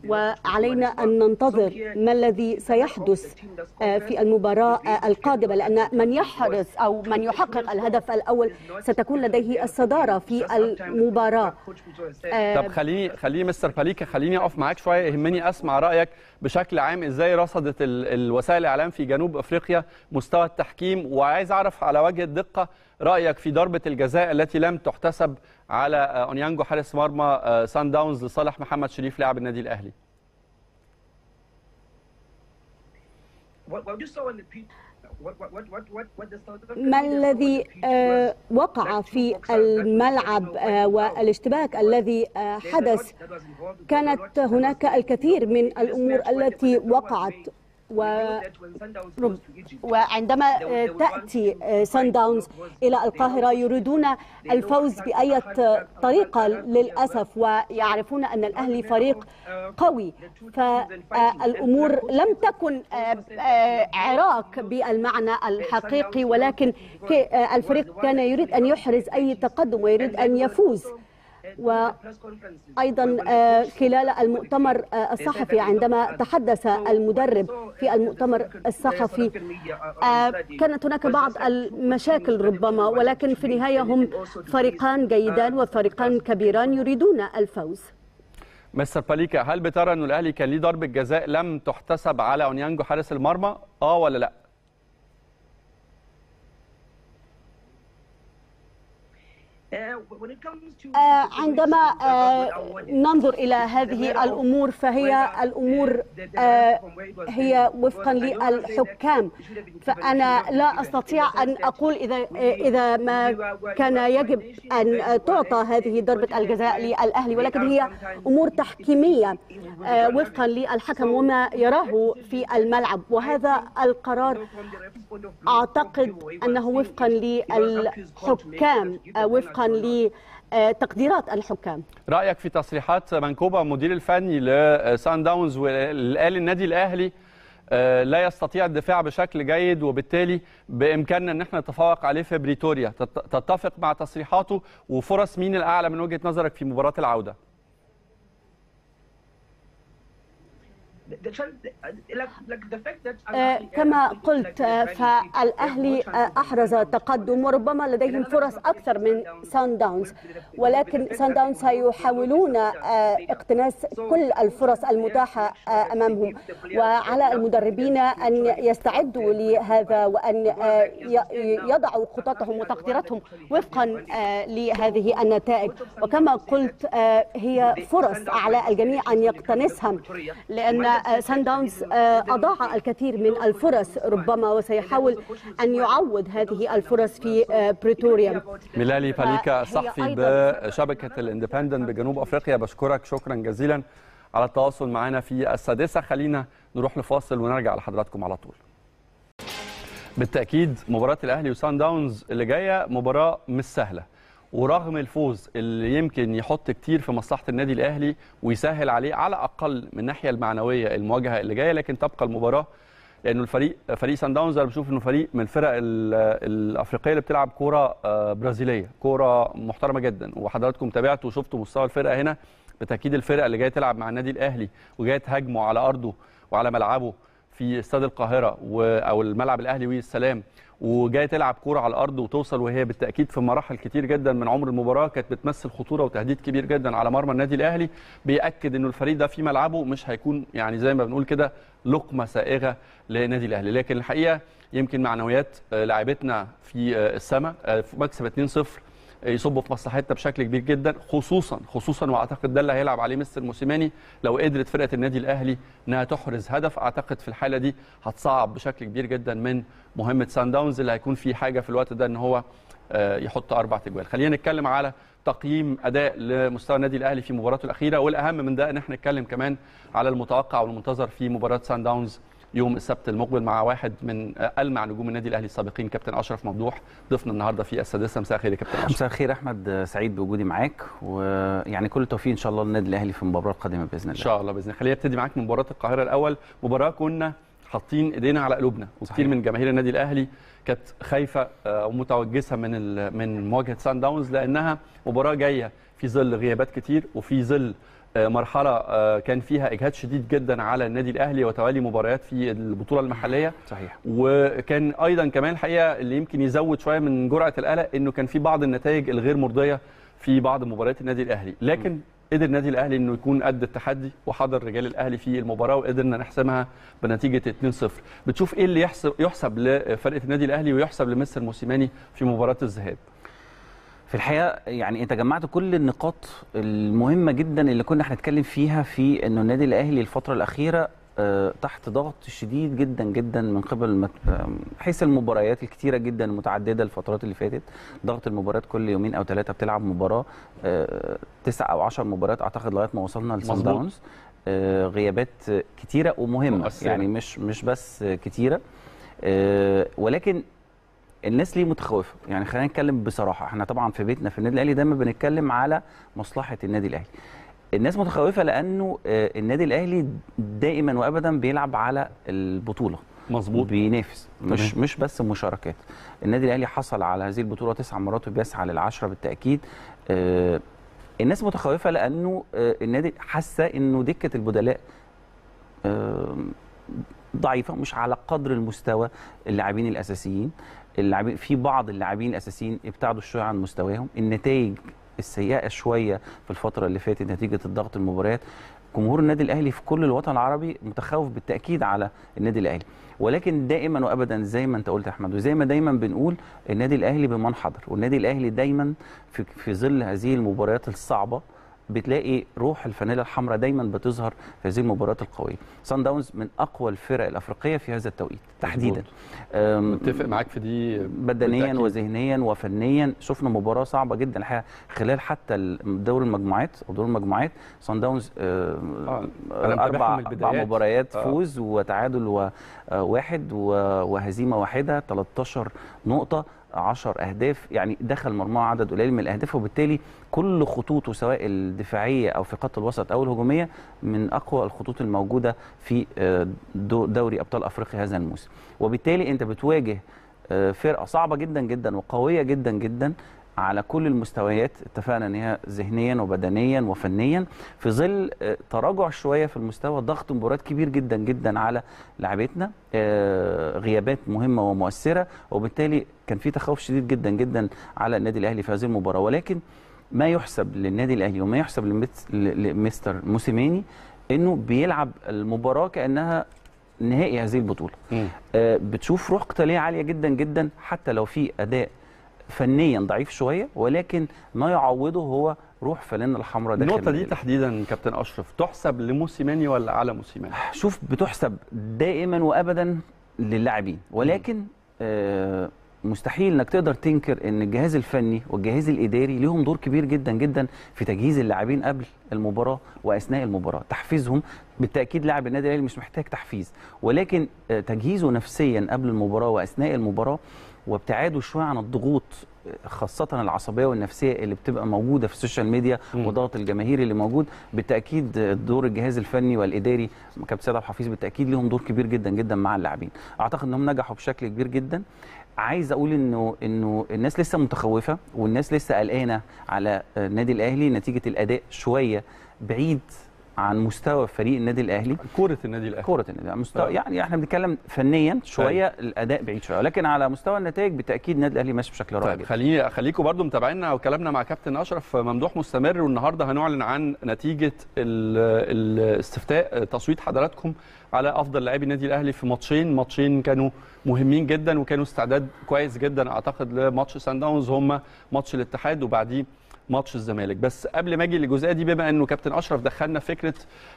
وعلينا أن ننتظر ما الذي سيحدث في المباراة القادمة لأن من يحرز أو <laughs> من يحقق الهدف الأول الأول ستكون لديه الصدارة في المباراة آه، طب خليني خليني مستر فاليكا خليني أقف معاك شوية يهمني أسمع رأيك بشكل عام إزاي رصدت الوسائل الإعلام في جنوب أفريقيا مستوى التحكيم وعايز أعرف على وجه الدقة رأيك في ضربة الجزاء التي لم تحتسب على آه، أونيانجو حارس مرمى آه، سان داونز لصالح محمد شريف لاعب النادي الأهلي. ما الذي آه، وقع في الملعب آه، والاشتباك الذي آه، حدث كانت هناك الكثير من الأمور التي وقعت و... وعندما آه، تأتي سان آه، داونز إلى القاهرة يريدون الفوز بأي طريقة للأسف ويعرفون أن الأهلي فريق قوي فالأمور لم تكن آه، عراك بالمعنى الحقيقي ولكن الفريق كان يريد أن يحرز أي تقدم ويريد أن يفوز وأيضا آه، خلال المؤتمر آه، الصحفي عندما تحدث المدرب في المؤتمر الصحفي آه، كانت هناك بعض المشاكل ربما ولكن في النهاية هم فريقان جيدان وفريقان كبيران يريدون الفوز مستر باليكا هل بترى أن الأهلي كان ليه ضربة جزاء لم تحتسب على أونيانجو حارس المرمى؟ آه ولا لأ؟ آه، عندما آه، ننظر إلى هذه الأمور فهي الأمور آه، هي وفقا للحكام فأنا لا أستطيع أن أقول إذا إذا ما كان يجب أن تعطى هذه ضربة الجزاء للأهلي ولكن هي أمور تحكيمية وفقا للحكم وما يراه في الملعب وهذا القرار أعتقد أنه وفقا للحكام وفقا لتقديرات آه، الحكام رايك في تصريحات منكوبه مدير الفني لسان آه، داونز قال النادي الاهلي آه، لا يستطيع الدفاع بشكل جيد وبالتالي بامكاننا ان احنا نتفوق عليه في بريتوريا تتفق مع تصريحاته وفرص مين الاعلى من وجهه نظرك في مباراه العوده آه، كما قلت آه، فالأهلي آه، أحرز تقدم وربما لديهم فرص أكثر من سان داونز ولكن سان داونز سيحاولون اقتناس كل الفرص المتاحة أمامهم وعلى المدربين أن يستعدوا لهذا وأن يضعوا خططهم وتقديراتهم وفقا لهذه النتائج وكما قلت هي فرص على الجميع أن يقتنسها لأن سان آه، داونز آه، أضاع الكثير من الفرص ربما وسيحاول أن يعوض هذه الفرص في آه، بريتوريا ميلالي فاليكا صحفي بشبكة الاندبندنت بجنوب أفريقيا بشكرك شكرا جزيلا على التواصل معنا في السادسة خلينا نروح لفاصل ونرجع لحضراتكم على طول بالتأكيد مباراة الأهلي وسان داونز اللي جاية مباراة مش سهلة ورغم الفوز اللي يمكن يحط كتير في مصلحه النادي الاهلي ويسهل عليه على الاقل من الناحيه المعنويه المواجهه اللي جايه لكن تبقى المباراه لانه الفريق فريق سان داونز انا بشوف انه فريق من الفرق الافريقيه اللي بتلعب كوره آه، برازيليه كوره محترمه جدا وحضراتكم تابعتوا وشفتوا مستوى الفرقه هنا بتاكيد الفرقه اللي جايه تلعب مع النادي الاهلي وجايه تهاجمه على ارضه وعلى ملعبه في استاد القاهره و... او الملعب الاهلي والسلام وجاي تلعب كوره على الارض وتوصل وهي بالتاكيد في مراحل كتير جدا من عمر المباراه كانت بتمثل خطوره وتهديد كبير جدا على مرمى النادي الاهلي بياكد انه الفريق ده في ملعبه مش هيكون يعني زي ما بنقول كده لقمه سائغه للنادي الاهلي لكن الحقيقه يمكن معنويات آه، لاعبتنا في آه، السماء آه، مكسب 2-0 يصبوا في مصلحتنا بشكل كبير جدا خصوصا خصوصا واعتقد ده اللي هيلعب عليه مستر موسيماني لو قدرت فرقه النادي الاهلي انها تحرز هدف اعتقد في الحاله دي هتصعب بشكل كبير جدا من مهمه سان داونز اللي هيكون في حاجه في الوقت ده ان هو آه، يحط اربع تجوال خلينا نتكلم على تقييم اداء لمستوى النادي الاهلي في مباراته الاخيره والاهم من ده ان احنا نتكلم كمان على المتوقع والمنتظر في مباراه سان داونز يوم السبت المقبل مع واحد من ألمع نجوم النادي الأهلي السابقين كابتن أشرف ممدوح ضيفنا النهارده في السادسة مساء الخير يا كابتن أشرف مساء الخير أحمد سعيد بوجودي معاك ويعني كل التوفيق إن شاء الله للنادي الأهلي في المباراة القادمة بإذن الله إن شاء الله بإذن الله خلينا نبتدي معاك من مباراة القاهرة الأول مباراة كنا حاطين ايدينا على قلوبنا وكثير من جماهير النادي الاهلي كانت خايفه آه، ومتوجسه من من مواجهه سان داونز لانها مباراه جايه في ظل غيابات كتير وفي ظل آه، مرحله آه، كان فيها اجهاد شديد جدا على النادي الاهلي وتوالي مباريات في البطوله المحليه صحيح وكان ايضا كمان الحقيقه اللي يمكن يزود شويه من جرعه القلق انه كان في بعض النتائج الغير مرضيه في بعض مباريات النادي الاهلي لكن م. قدر النادي الاهلي انه يكون قد التحدي وحضر رجال الاهلي في المباراه وقدرنا نحسمها بنتيجه 2-0 بتشوف ايه اللي يحسب يحسب لفرقه النادي الاهلي ويحسب لمستر موسيماني في مباراه الذهاب في الحقيقه يعني انت جمعت كل النقاط المهمه جدا اللي كنا احنا نتكلم فيها في انه النادي الاهلي الفتره الاخيره آه، تحت ضغط شديد جدا جدا من قبل حيث المباريات الكتيرة جدا المتعددة الفترات اللي فاتت ضغط المباريات كل يومين أو ثلاثة بتلعب مباراة آه، تسع أو عشر مباريات أعتقد لغاية ما وصلنا لسان داونز آه، غيابات كتيرة ومهمة مؤثرة. يعني مش مش بس كتيرة ولكن الناس ليه متخوفه يعني خلينا نتكلم بصراحه احنا طبعا في بيتنا في النادي الاهلي دايما بنتكلم على مصلحه النادي الاهلي الناس متخوفه لانه آه، النادي الاهلي دائما وابدا بيلعب على البطوله مظبوط بينافس مش مش بس مشاركات النادي الاهلي حصل على هذه البطوله تسع مرات وبيسعى للعشره بالتاكيد آه، الناس متخوفه لانه آه، النادي حاسه انه دكه البدلاء ضعيفه مش على قدر المستوى اللاعبين الاساسيين اللاعبين في بعض اللاعبين الاساسيين ابتعدوا شويه عن مستواهم النتائج السيئه شويه في الفتره اللي فاتت نتيجه الضغط المباريات جمهور النادي الاهلي في كل الوطن العربي متخوف بالتاكيد على النادي الاهلي ولكن دائما وابدا زي ما انت قلت يا احمد وزي ما دايما بنقول النادي الاهلي بمنحدر والنادي الاهلي دايما في, في ظل هذه المباريات الصعبه بتلاقي روح الفانيلا الحمراء دايما بتظهر في هذه المباريات القويه سان داونز من اقوى الفرق الافريقيه في هذا التوقيت تحديدا متفق معاك في دي بدنيا بالتأكيد. وذهنيا وفنيا شفنا مباراه صعبه جدا الحقيقه خلال حتى دور المجموعات او دور المجموعات سان داونز آه. اربع اربع مباريات آه. فوز وتعادل آه، واحد وهزيمه واحده 13 نقطه 10 اهداف يعني دخل مرماه عدد قليل من الاهداف وبالتالي كل خطوطه سواء الدفاعيه او في خط الوسط او الهجوميه من اقوى الخطوط الموجوده في آه، دوري ابطال افريقيا هذا الموسم وبالتالي انت بتواجه آه، فرقه صعبه جدا جدا وقويه جدا جدا على كل المستويات اتفقنا ان هي ذهنيا وبدنيا وفنيا في ظل آه، تراجع شويه في المستوى ضغط مباريات كبير جدا جدا على لاعبتنا آه، غيابات مهمه ومؤثره وبالتالي كان في تخوف شديد جدا جدا على النادي الاهلي في هذه المباراه ولكن ما يحسب للنادي الاهلي وما يحسب لمستر موسيماني انه بيلعب المباراه كانها نهائي هذه البطوله. آه، بتشوف روح قتاليه عاليه جدا جدا حتى لو في اداء فنيا ضعيف شويه ولكن ما يعوضه هو روح فلان الحمراء داخل النقطه دي تحديدا كابتن اشرف تحسب لموسيماني ولا على موسيماني شوف بتحسب دائما وابدا للاعبين ولكن آه مستحيل انك تقدر تنكر ان الجهاز الفني والجهاز الاداري لهم دور كبير جدا جدا في تجهيز اللاعبين قبل المباراه واثناء المباراه تحفيزهم بالتاكيد لاعب النادي الاهلي مش محتاج تحفيز ولكن آه، تجهيزه نفسيا قبل المباراه واثناء المباراه وابتعاده شويه عن الضغوط آه، خاصة العصبية والنفسية اللي بتبقى موجودة في السوشيال ميديا وضغط الجماهير اللي موجود بالتأكيد آه، دور الجهاز الفني والإداري كابتن سيد عبد الحفيظ بالتأكيد لهم دور كبير جدا جدا مع اللاعبين أعتقد أنهم نجحوا بشكل كبير جدا عايز اقول انه انه الناس لسه متخوفه والناس لسه قلقانه على النادي الاهلي نتيجه الاداء شويه بعيد عن مستوى فريق النادي الاهلي كره النادي الاهلي كره النادي الاهلي مستوى آه. يعني احنا بنتكلم فنيا طيب. شويه طيب. الاداء بعيد شويه ولكن على مستوى النتائج بالتاكيد النادي الاهلي ماشي بشكل رائع طيب خليني اخليكم برضو متابعينا وكلامنا مع كابتن اشرف ممدوح مستمر والنهارده هنعلن عن نتيجه الاستفتاء تصويت حضراتكم على افضل لاعبي النادي الاهلي في ماتشين ماتشين كانوا مهمين جدا وكانوا استعداد كويس جدا اعتقد لماتش سان داونز هم ماتش الاتحاد وبعديه ماتش الزمالك بس قبل ما اجي للجزئيه دي بما انه كابتن اشرف دخلنا فكره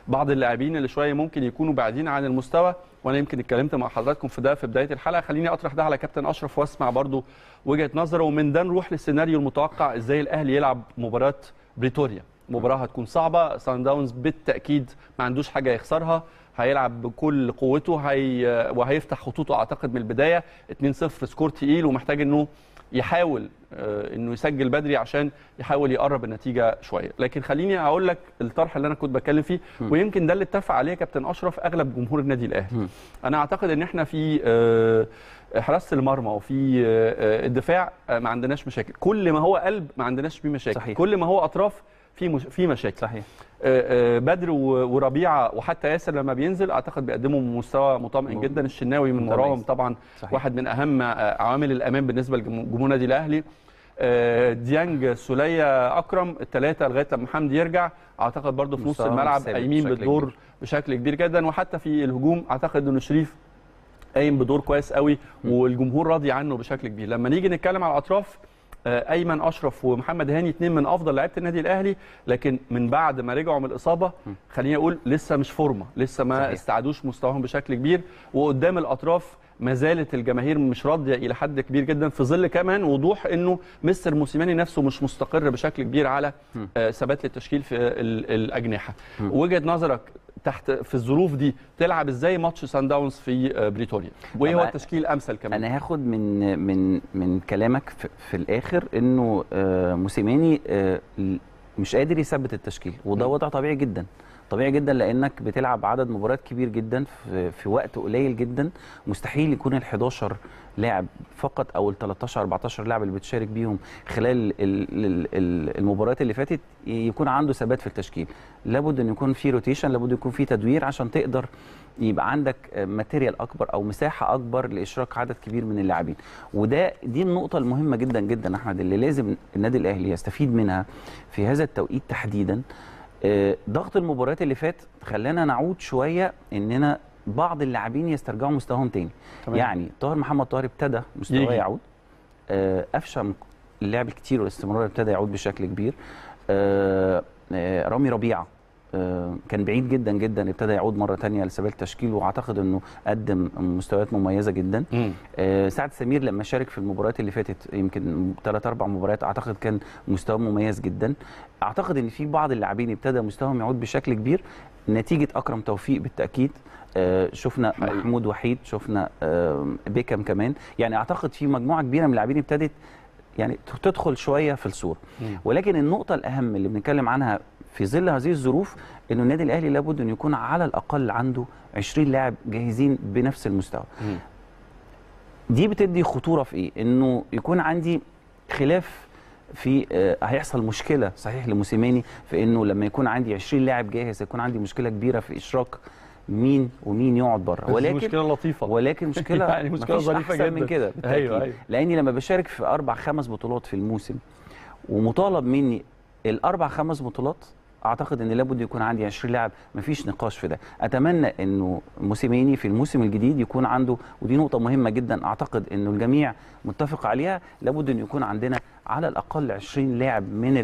بعض اللاعبين اللي شويه ممكن يكونوا بعيدين عن المستوى وانا يمكن اتكلمت مع حضراتكم في ده في بدايه الحلقه خليني اطرح ده على كابتن اشرف واسمع برضو وجهه نظره ومن ده نروح للسيناريو المتوقع ازاي الاهلي يلعب مباراه بريتوريا مباراه هتكون صعبه سان داونز بالتاكيد ما عندوش حاجه يخسرها هيلعب بكل قوته هي وهيفتح خطوطه اعتقد من البدايه 2-0 سكور تقيل ومحتاج انه يحاول آه، انه يسجل بدري عشان يحاول يقرب النتيجه شويه لكن خليني اقول لك الطرح اللي انا كنت بتكلم فيه م. ويمكن ده اللي اتفق عليه كابتن اشرف اغلب جمهور النادي الاهلي انا اعتقد ان احنا في آه، حراسه المرمى وفي آه، الدفاع ما عندناش مشاكل كل ما هو قلب ما عندناش فيه مشاكل صحيح. كل ما هو اطراف في مش... في مشاكل صحيح آه، آه، بدر وربيعه وحتى ياسر لما بينزل اعتقد بيقدموا مستوى مطمئن جدا الشناوي من وراهم طبعا صحيح. واحد من اهم آه، عوامل الامان بالنسبه لجمهور النادي الاهلي ديانج سولية أكرم الثلاثة لغاية لما حمدي يرجع أعتقد برده في نص الملعب قايمين بالدور بشكل كبير جدا وحتى في الهجوم أعتقد أنه شريف قايم بدور كويس قوي والجمهور راضي عنه بشكل كبير لما نيجي نتكلم على الأطراف آه، ايمن اشرف ومحمد هاني اثنين من افضل لعيبه النادي الاهلي لكن من بعد ما رجعوا من الاصابه خليني اقول لسه مش فورمه لسه ما صحيح. استعادوش مستواهم بشكل كبير وقدام الاطراف ما زالت الجماهير مش راضيه الى حد كبير جدا في ظل كمان وضوح انه مستر موسيماني نفسه مش مستقر بشكل كبير على آه، ثبات للتشكيل في الاجنحه وجهه نظرك تحت في الظروف دي تلعب ازاي ماتش سان داونز في آه، بريتوريا وايه هو التشكيل الامثل كمان انا هاخد من من من كلامك في, في الاخر انه آه، موسيماني آه، مش قادر يثبت التشكيل وده وضع طبيعي جدا طبيعي جدا لانك بتلعب عدد مباريات كبير جدا في, في وقت قليل جدا مستحيل يكون ال 11 لاعب فقط او ال 13 14 لاعب اللي بتشارك بيهم خلال المباريات اللي فاتت يكون عنده ثبات في التشكيل لابد ان يكون في روتيشن لابد يكون في تدوير عشان تقدر يبقى عندك ماتيريال اكبر او مساحه اكبر لاشراك عدد كبير من اللاعبين وده دي النقطه المهمه جدا جدا احمد اللي لازم النادي الاهلي يستفيد منها في هذا التوقيت تحديدا آه، ضغط المباريات اللي فات خلانا نعود شويه اننا بعض اللاعبين يسترجعوا مستواهم تاني طبعا. يعني طاهر محمد طاهر ابتدى مستواه يعود قفشه آه، اللعب الكتير والاستمرار ابتدى يعود بشكل كبير آه، رامي ربيعه آه، كان بعيد جدا جدا ابتدى يعود مره ثانيه لسبيل التشكيل واعتقد انه قدم مستويات مميزه جدا آه، سعد سمير لما شارك في المباريات اللي فاتت يمكن ثلاث اربع مباريات اعتقد كان مستواه مميز جدا اعتقد ان في بعض اللاعبين ابتدى مستواهم يعود بشكل كبير نتيجه اكرم توفيق بالتاكيد آه، شفنا محمود وحيد شفنا بيكم كمان يعني اعتقد في مجموعه كبيره من اللاعبين ابتدت يعني تدخل شويه في الصوره ولكن النقطه الاهم اللي بنتكلم عنها في ظل هذه الظروف انه النادي الاهلي لابد ان يكون على الاقل عنده 20 لاعب جاهزين بنفس المستوى م. دي بتدي خطوره في ايه انه يكون عندي خلاف في آه، هيحصل مشكله صحيح لموسيماني في انه لما يكون عندي 20 لاعب جاهز هيكون عندي مشكله كبيره في اشراك مين ومين يقعد بره ولكن مشكله لطيفه ولكن مشكله <laughs> يعني مشكله ظريفه جدا من كده ايوه ايوه لاني لما بشارك في اربع خمس بطولات في الموسم ومطالب مني الاربع خمس بطولات اعتقد ان لابد يكون عندي 20 لاعب مفيش نقاش في ده اتمنى انه موسيميني في الموسم الجديد يكون عنده ودي نقطه مهمه جدا اعتقد انه الجميع متفق عليها لابد ان يكون عندنا على الاقل 20 لاعب من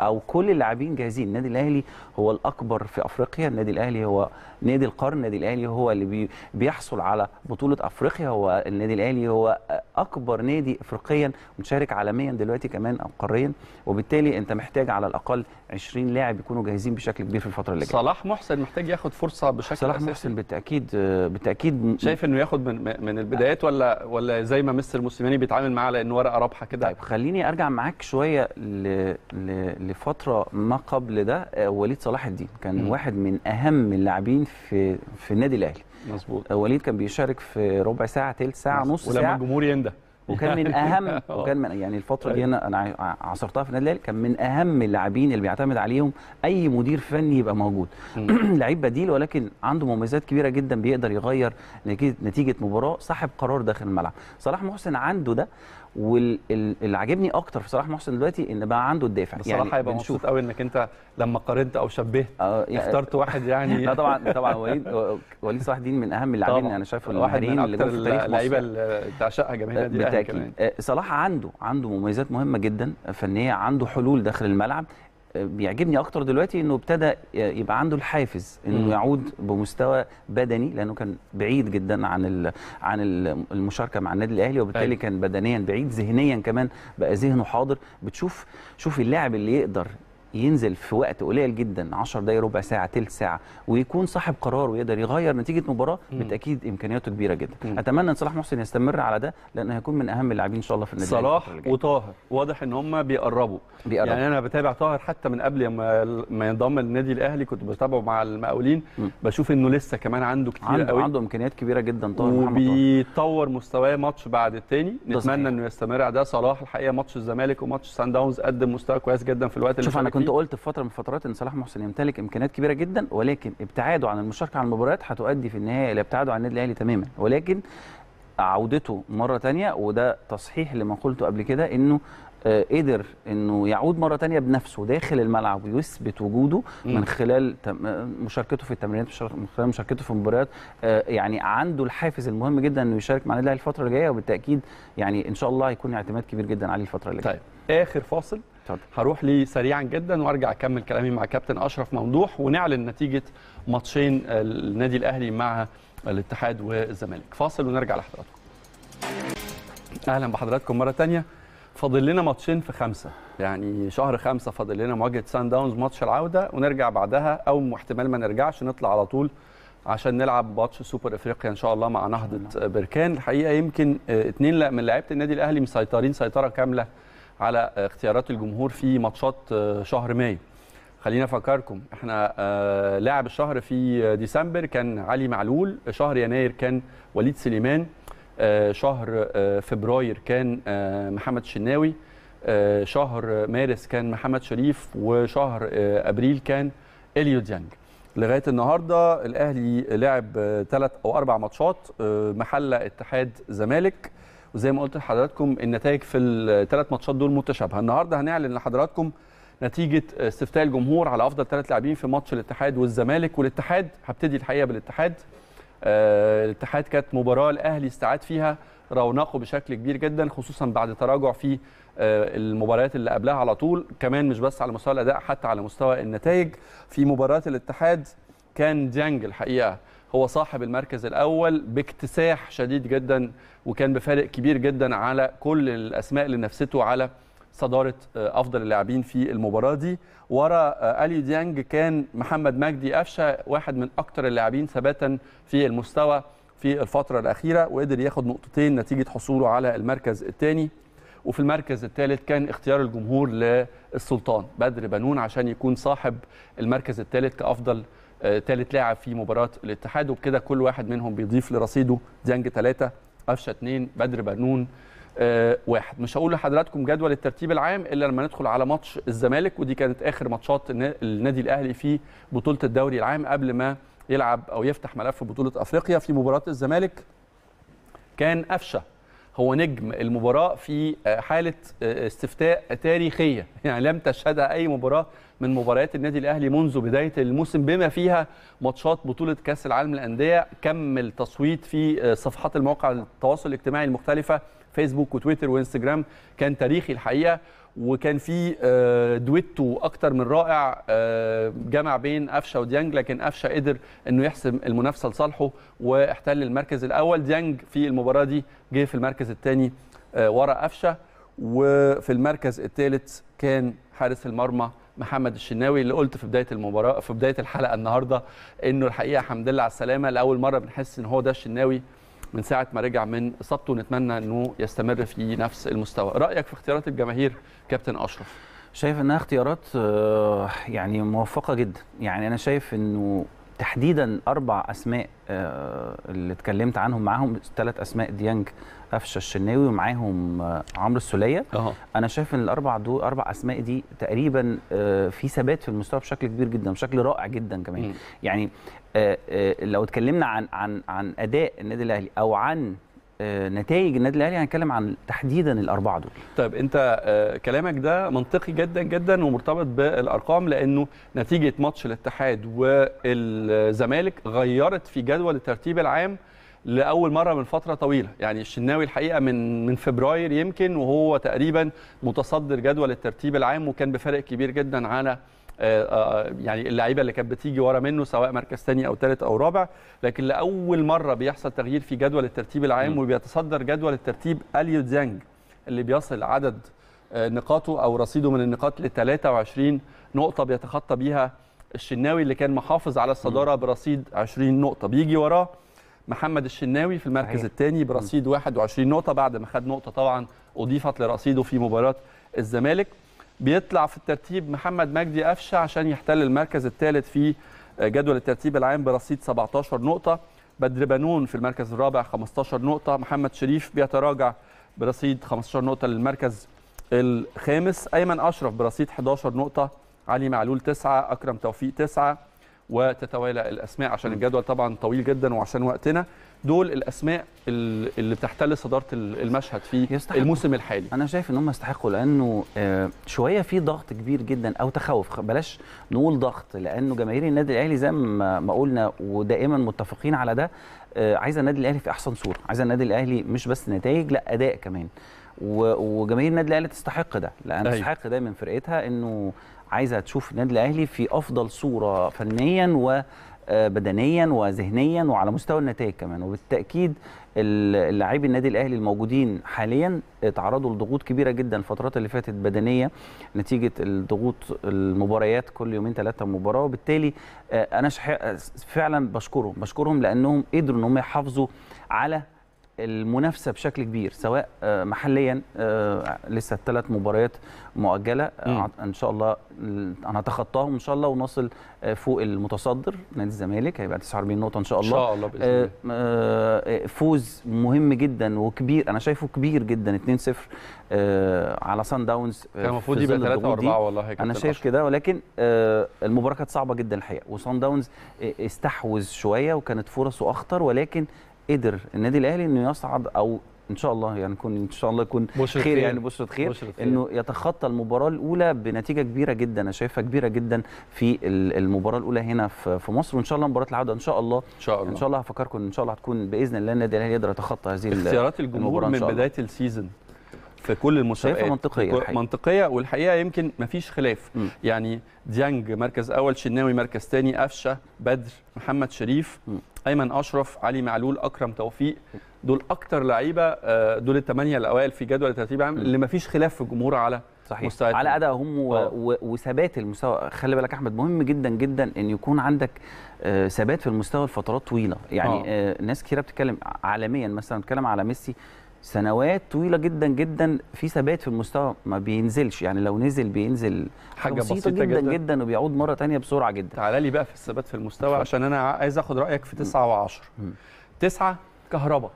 او كل اللاعبين جاهزين النادي الاهلي هو الاكبر في افريقيا النادي الاهلي هو نادي القرن النادي الاهلي هو اللي بيحصل على بطوله افريقيا هو النادي الاهلي هو اكبر نادي افريقيا متشارك عالميا دلوقتي كمان او قاريا وبالتالي انت محتاج على الاقل 20 لاعب يكونوا جاهزين بشكل كبير في الفتره اللي جايه صلاح محسن محتاج ياخد فرصه بشكل صلاح أساسي. محسن بالتاكيد بالتاكيد شايف انه ياخد من من البدايات ولا ولا زي ما مستر موسيماني بيتعامل معاه على ان ورقه رابحه كده طيب خليني ارجع معاك شويه ل... ل... لفتره ما قبل ده آه، وليد صلاح الدين كان م. واحد من اهم اللاعبين في في النادي الاهلي مظبوط آه، وليد كان بيشارك في ربع ساعه ثلث ساعه نص ساعه ولما الجمهور ينده وكان من <laughs> اهم <laughs> آه. وكان من يعني الفتره دي طيب. انا انا عاصرتها في النادي الاهلي كان من اهم اللاعبين اللي بيعتمد عليهم اي مدير فني يبقى موجود <clears throat> لعيب بديل ولكن عنده مميزات كبيره جدا بيقدر يغير نتيجه مباراه صاحب قرار داخل الملعب صلاح محسن عنده ده واللي عاجبني اكتر في صلاح محسن دلوقتي ان بقى عنده الدافع بصراحه يعني هيبقى مبسوط قوي انك انت لما قارنت او شبهت آه يعني اخترت واحد <laughs> يعني لا طبعا طبعا وليد وليد صلاح الدين من اهم اللاعبين انا شايفه واحد من اكتر اللعيبه اللي تعشقها جماهير النادي بالتاكيد آه، صلاح عنده عنده مميزات مهمه جدا فنيه عنده حلول داخل الملعب بيعجبني اكتر دلوقتي انه ابتدى يبقى عنده الحافز انه يعود بمستوى بدني لانه كان بعيد جدا عن عن المشاركه مع النادي الاهلي وبالتالي أي. أيوة. كان بدنيا بعيد ذهنيا كمان بقى ذهنه حاضر بتشوف شوف اللاعب اللي يقدر ينزل في وقت قليل جدا 10 دقايق ربع ساعه ثلث ساعه ويكون صاحب قرار ويقدر يغير نتيجه مباراه بالتاكيد امكانياته كبيره جدا مم. اتمنى ان صلاح محسن يستمر على ده لان هيكون من اهم اللاعبين ان شاء الله في النادي صلاح وطاهر واضح ان هم بيقربوا بيقربوا يعني انا بتابع طاهر حتى من قبل ما ينضم للنادي الاهلي كنت بتابعه مع المقاولين مم. بشوف انه لسه كمان عنده كتير عنده قوي عنده امكانيات كبيره جدا طاهر وبيطور مستواه ماتش بعد الثاني نتمنى انه يستمر على ده صلاح الحقيقه ماتش الزمالك وماتش سان داونز قدم مستوى كويس جدا في الوقت اللي كنت قلت في فتره من الفترات ان صلاح محسن يمتلك امكانيات كبيره جدا ولكن ابتعاده عن المشاركه على المباريات هتؤدي في النهايه الى ابتعاده عن النادي الاهلي تماما ولكن عودته مره ثانيه وده تصحيح لما قلته قبل كده انه آه، قدر انه يعود مره ثانيه بنفسه داخل الملعب ويثبت وجوده من خلال آه، مشاركته في التمرينات من خلال مشاركته في المباريات آه، يعني عنده الحافز المهم جدا انه يشارك مع النادي الاهلي الفتره الجايه وبالتاكيد يعني ان شاء الله هيكون اعتماد كبير جدا عليه الفتره اللي جايه. طيب اخر فاصل هروح ليه سريعا جدا وارجع اكمل كلامي مع كابتن اشرف ممدوح ونعلن نتيجه ماتشين النادي الاهلي مع الاتحاد والزمالك فاصل ونرجع لحضراتكم اهلا بحضراتكم مره ثانيه فاضل لنا ماتشين في خمسة يعني شهر خمسة فاضل لنا مواجهة سان داونز ماتش العودة ونرجع بعدها أو احتمال ما نرجعش نطلع على طول عشان نلعب ماتش سوبر افريقيا ان شاء الله مع نهضه بركان الحقيقه يمكن اثنين من لاعيبه النادي الاهلي مسيطرين سيطره كامله على اختيارات الجمهور في ماتشات آه، شهر مايو خلينا افكركم احنا آه، لاعب الشهر في ديسمبر كان علي معلول شهر يناير كان وليد سليمان آه، شهر فبراير كان محمد الشناوي شهر مارس كان محمد شريف وشهر ابريل كان اليو ديانج لغايه النهارده الاهلي لعب ثلاث او اربع ماتشات محل اتحاد زمالك وزي ما قلت لحضراتكم النتائج في الثلاث ماتشات دول متشابهه النهارده هنعلن لحضراتكم نتيجه استفتاء الجمهور على افضل ثلاث لاعبين في ماتش الاتحاد والزمالك والاتحاد هبتدي الحقيقه بالاتحاد آه، الاتحاد كانت مباراه الاهلي استعاد فيها رونقه بشكل كبير جدا خصوصا بعد تراجع في آه، المباريات اللي قبلها على طول كمان مش بس على مستوى الاداء حتى على مستوى النتائج في مباراه الاتحاد كان ديانج الحقيقه هو صاحب المركز الأول باكتساح شديد جدا وكان بفارق كبير جدا على كل الأسماء اللي نفسته على صدارة آه، أفضل اللاعبين في المباراة دي ورا آه، أليو ديانج كان محمد مجدي قفشة واحد من أكثر اللاعبين ثباتا في المستوى في الفترة الأخيرة وقدر ياخد نقطتين نتيجة حصوله على المركز الثاني وفي المركز الثالث كان اختيار الجمهور للسلطان بدر بنون عشان يكون صاحب المركز الثالث كأفضل ثالث آه، لاعب في مباراه الاتحاد وبكده كل واحد منهم بيضيف لرصيده ديانج ثلاثه قفشه اثنين بدر بنون آه، واحد مش هقول لحضراتكم جدول الترتيب العام الا لما ندخل على ماتش الزمالك ودي كانت اخر ماتشات النادي الاهلي في بطوله الدوري العام قبل ما يلعب او يفتح ملف بطوله افريقيا في مباراه الزمالك كان قفشه هو نجم المباراه في آه، حاله استفتاء تاريخيه <laughs> يعني لم تشهدها اي مباراه من مباريات النادي الاهلي منذ بدايه الموسم بما فيها ماتشات بطوله كاس العالم للانديه كم التصويت في آه، صفحات المواقع التواصل الاجتماعي المختلفه فيسبوك وتويتر وانستجرام كان تاريخي الحقيقه وكان في آه، دويتو اكتر من رائع آه، جمع بين قفشه وديانج لكن قفشه قدر انه يحسم المنافسه لصالحه واحتل المركز الاول ديانج في المباراه دي جه في المركز الثاني ورا قفشه وفي المركز الثالث كان حارس المرمى محمد الشناوي اللي قلت في بدايه المباراه في بدايه الحلقه النهارده انه الحقيقه حمد لله على السلامه لاول مره بنحس ان هو ده الشناوي من ساعه ما رجع من اصابته ونتمنى انه يستمر في نفس المستوى رايك في اختيارات الجماهير كابتن اشرف شايف انها اختيارات آه، يعني موفقه جدا يعني انا شايف انه تحديدا اربع اسماء آه، اللي اتكلمت عنهم معاهم ثلاث اسماء ديانج قفشه الشناوي ومعاهم آه، عمرو السوليه انا شايف ان الاربع دول اربع اسماء دي تقريبا آه، في ثبات في المستوى بشكل كبير جدا بشكل رائع جدا كمان م. يعني آه، لو اتكلمنا عن عن عن اداء النادي الاهلي او عن نتائج النادي الاهلي هنتكلم عن تحديدا الاربعه دول طيب انت كلامك ده منطقي جدا جدا ومرتبط بالارقام لانه نتيجه ماتش الاتحاد والزمالك غيرت في جدول الترتيب العام لاول مره من فتره طويله يعني الشناوي الحقيقه من من فبراير يمكن وهو تقريبا متصدر جدول الترتيب العام وكان بفرق كبير جدا على آه، آه، يعني اللعيبه اللي كانت بتيجي ورا منه سواء مركز ثاني او ثالث او رابع لكن لاول مره بيحصل تغيير في جدول الترتيب العام وبيتصدر جدول الترتيب اليو زانج اللي بيصل عدد آه، نقاطه او رصيده من النقاط ل 23 نقطه بيتخطى بيها الشناوي اللي كان محافظ على الصداره برصيد 20 نقطه بيجي وراه محمد الشناوي في المركز الثاني برصيد 21 نقطه بعد ما خد نقطه طبعا اضيفت لرصيده في مباراه الزمالك بيطلع في الترتيب محمد مجدي قفشه عشان يحتل المركز الثالث في جدول الترتيب العام برصيد 17 نقطه بدر بنون في المركز الرابع 15 نقطه محمد شريف بيتراجع برصيد 15 نقطه للمركز الخامس ايمن اشرف برصيد 11 نقطه علي معلول 9 اكرم توفيق 9 وتتوالى الاسماء عشان الجدول طبعا طويل جدا وعشان وقتنا دول الاسماء اللي بتحتل صداره المشهد في يستحقوا. الموسم الحالي انا شايف ان هم يستحقوا لانه آه، شويه في ضغط كبير جدا او تخوف بلاش نقول ضغط لانه جماهير النادي الاهلي زي ما قلنا ودائما متفقين على ده آه، عايزه النادي الاهلي في احسن صوره عايزه النادي الاهلي مش بس نتائج لا اداء كمان وجماهير النادي الاهلي تستحق ده لان أيوه. تستحق ده من فرقتها انه عايزه تشوف النادي الاهلي في افضل صوره فنيا وبدنيا آه، وذهنيا وعلى مستوى النتائج كمان وبالتاكيد اللاعبين النادي الاهلي الموجودين حاليا اتعرضوا لضغوط كبيره جدا الفترات اللي فاتت بدنيه نتيجه الضغوط المباريات كل يومين ثلاثه مباراه وبالتالي آه، انا فعلا بشكرهم بشكرهم لانهم قدروا ان هم يحافظوا على المنافسه بشكل كبير سواء آه، محليا آه، لسه الثلاث مباريات مؤجله م. آه، ان شاء الله هنتخطاهم ان شاء الله ونصل فوق المتصدر نادي الزمالك هيبقى 49 نقطه ان شاء الله ان شاء الله باذن الله فوز مهم جدا وكبير انا شايفه كبير جدا 2-0 على سان داونز كان المفروض يبقى 3 و4 والله انا شايف كده ولكن المباراه كانت صعبه جدا الحقيقه وسان داونز استحوذ شويه وكانت فرصه اخطر ولكن قدر النادي الاهلي انه يصعد او ان شاء الله يعني نكون ان شاء الله يكون خير, خير يعني بشرة خير, بشرة خير انه يتخطى المباراه الاولى بنتيجه كبيره جدا انا شايفها كبيره جدا في المباراه الاولى هنا في مصر وان شاء الله مباراه العوده ان شاء الله ان شاء الله ان شاء الله هفكركم ان شاء الله هتكون باذن الله النادي الاهلي يقدر يتخطى هذه اختيارات الجمهور من بدايه السيزون في كل المسابقات شايفها منطقيه الحقيقة. منطقيه والحقيقه يمكن ما فيش خلاف م. يعني ديانج مركز اول شناوي مركز ثاني قفشه بدر محمد شريف م. ايمن اشرف علي معلول اكرم توفيق دول اكتر لعيبه آه، دول الثمانيه الاوائل في جدول الترتيب العام اللي ما فيش خلاف في الجمهور على صحيح مستعدين. على ادائهم آه. وثبات المستوى خلي بالك احمد مهم جدا جدا ان يكون عندك آه، ثبات في المستوى لفترات طويله يعني أوه. ناس كثيره بتتكلم عالميا مثلا بتتكلم على ميسي سنوات طويله جدا جدا في ثبات في المستوى ما بينزلش يعني لو نزل بينزل حاجه بسيطه, بسيطة جدا, جدا جدا وبيعود مره تانية بسرعه جدا تعال لي بقى في الثبات في المستوى ف... عشان انا عايز اخد رايك في تسعة وعشر تسعة كهرباء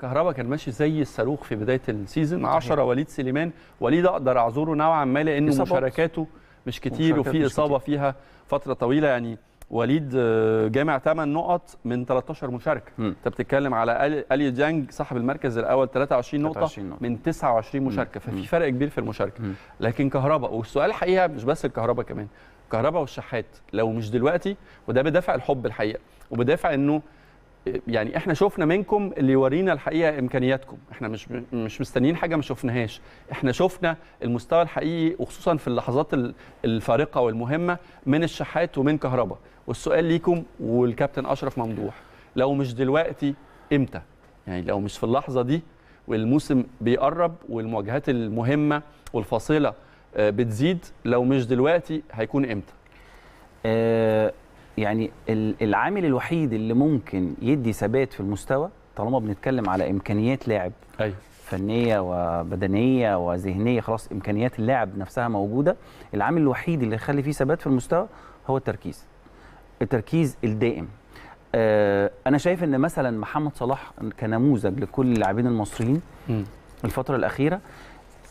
كهرباء كان ماشي زي الصاروخ في بدايه السيزون عشرة وليد سليمان وليد اقدر اعذره نوعا ما لأن مشاركاته مش كتير وفي اصابه كتير. فيها فتره طويله يعني وليد آه، جامع 8 نقط من 13 مشاركه انت بتتكلم على الي ديانج صاحب المركز الاول 23 نقطه, 23 نقطة. من 29 مشاركه ففي فرق كبير في المشاركه لكن كهرباء والسؤال الحقيقه مش بس الكهرباء كمان كهرباء والشحات لو مش دلوقتي وده بدافع الحب الحقيقه وبدافع انه يعني احنا شفنا منكم اللي يورينا الحقيقه امكانياتكم احنا مش مش مستنيين حاجه ما شفناهاش احنا شفنا المستوى الحقيقي وخصوصا في اللحظات الفارقه والمهمه من الشحات ومن كهربا والسؤال ليكم والكابتن اشرف ممدوح لو مش دلوقتي امتى يعني لو مش في اللحظه دي والموسم بيقرب والمواجهات المهمه والفاصله آه، بتزيد لو مش دلوقتي هيكون امتى أه يعني العامل الوحيد اللي ممكن يدي ثبات في المستوى طالما بنتكلم على امكانيات لاعب أيوة. فنيه وبدنيه وذهنيه خلاص امكانيات اللاعب نفسها موجوده العامل الوحيد اللي يخلي فيه ثبات في المستوى هو التركيز التركيز الدائم آه، انا شايف ان مثلا محمد صلاح كنموذج لكل اللاعبين المصريين الفتره الاخيره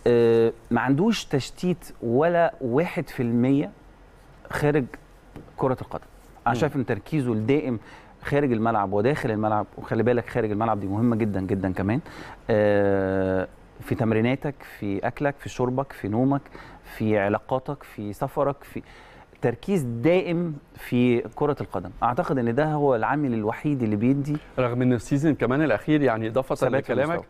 آه، ما عندوش تشتيت ولا 1% خارج كره القدم انا شايف ان تركيزه الدائم خارج الملعب وداخل الملعب وخلي بالك خارج الملعب دي مهمه جدا جدا كمان آه، في تمريناتك في اكلك في شربك في نومك في علاقاتك في سفرك في تركيز دائم في كره القدم اعتقد ان ده هو العامل الوحيد اللي بيدي رغم ان السيزون كمان الاخير يعني اضافه لكلامك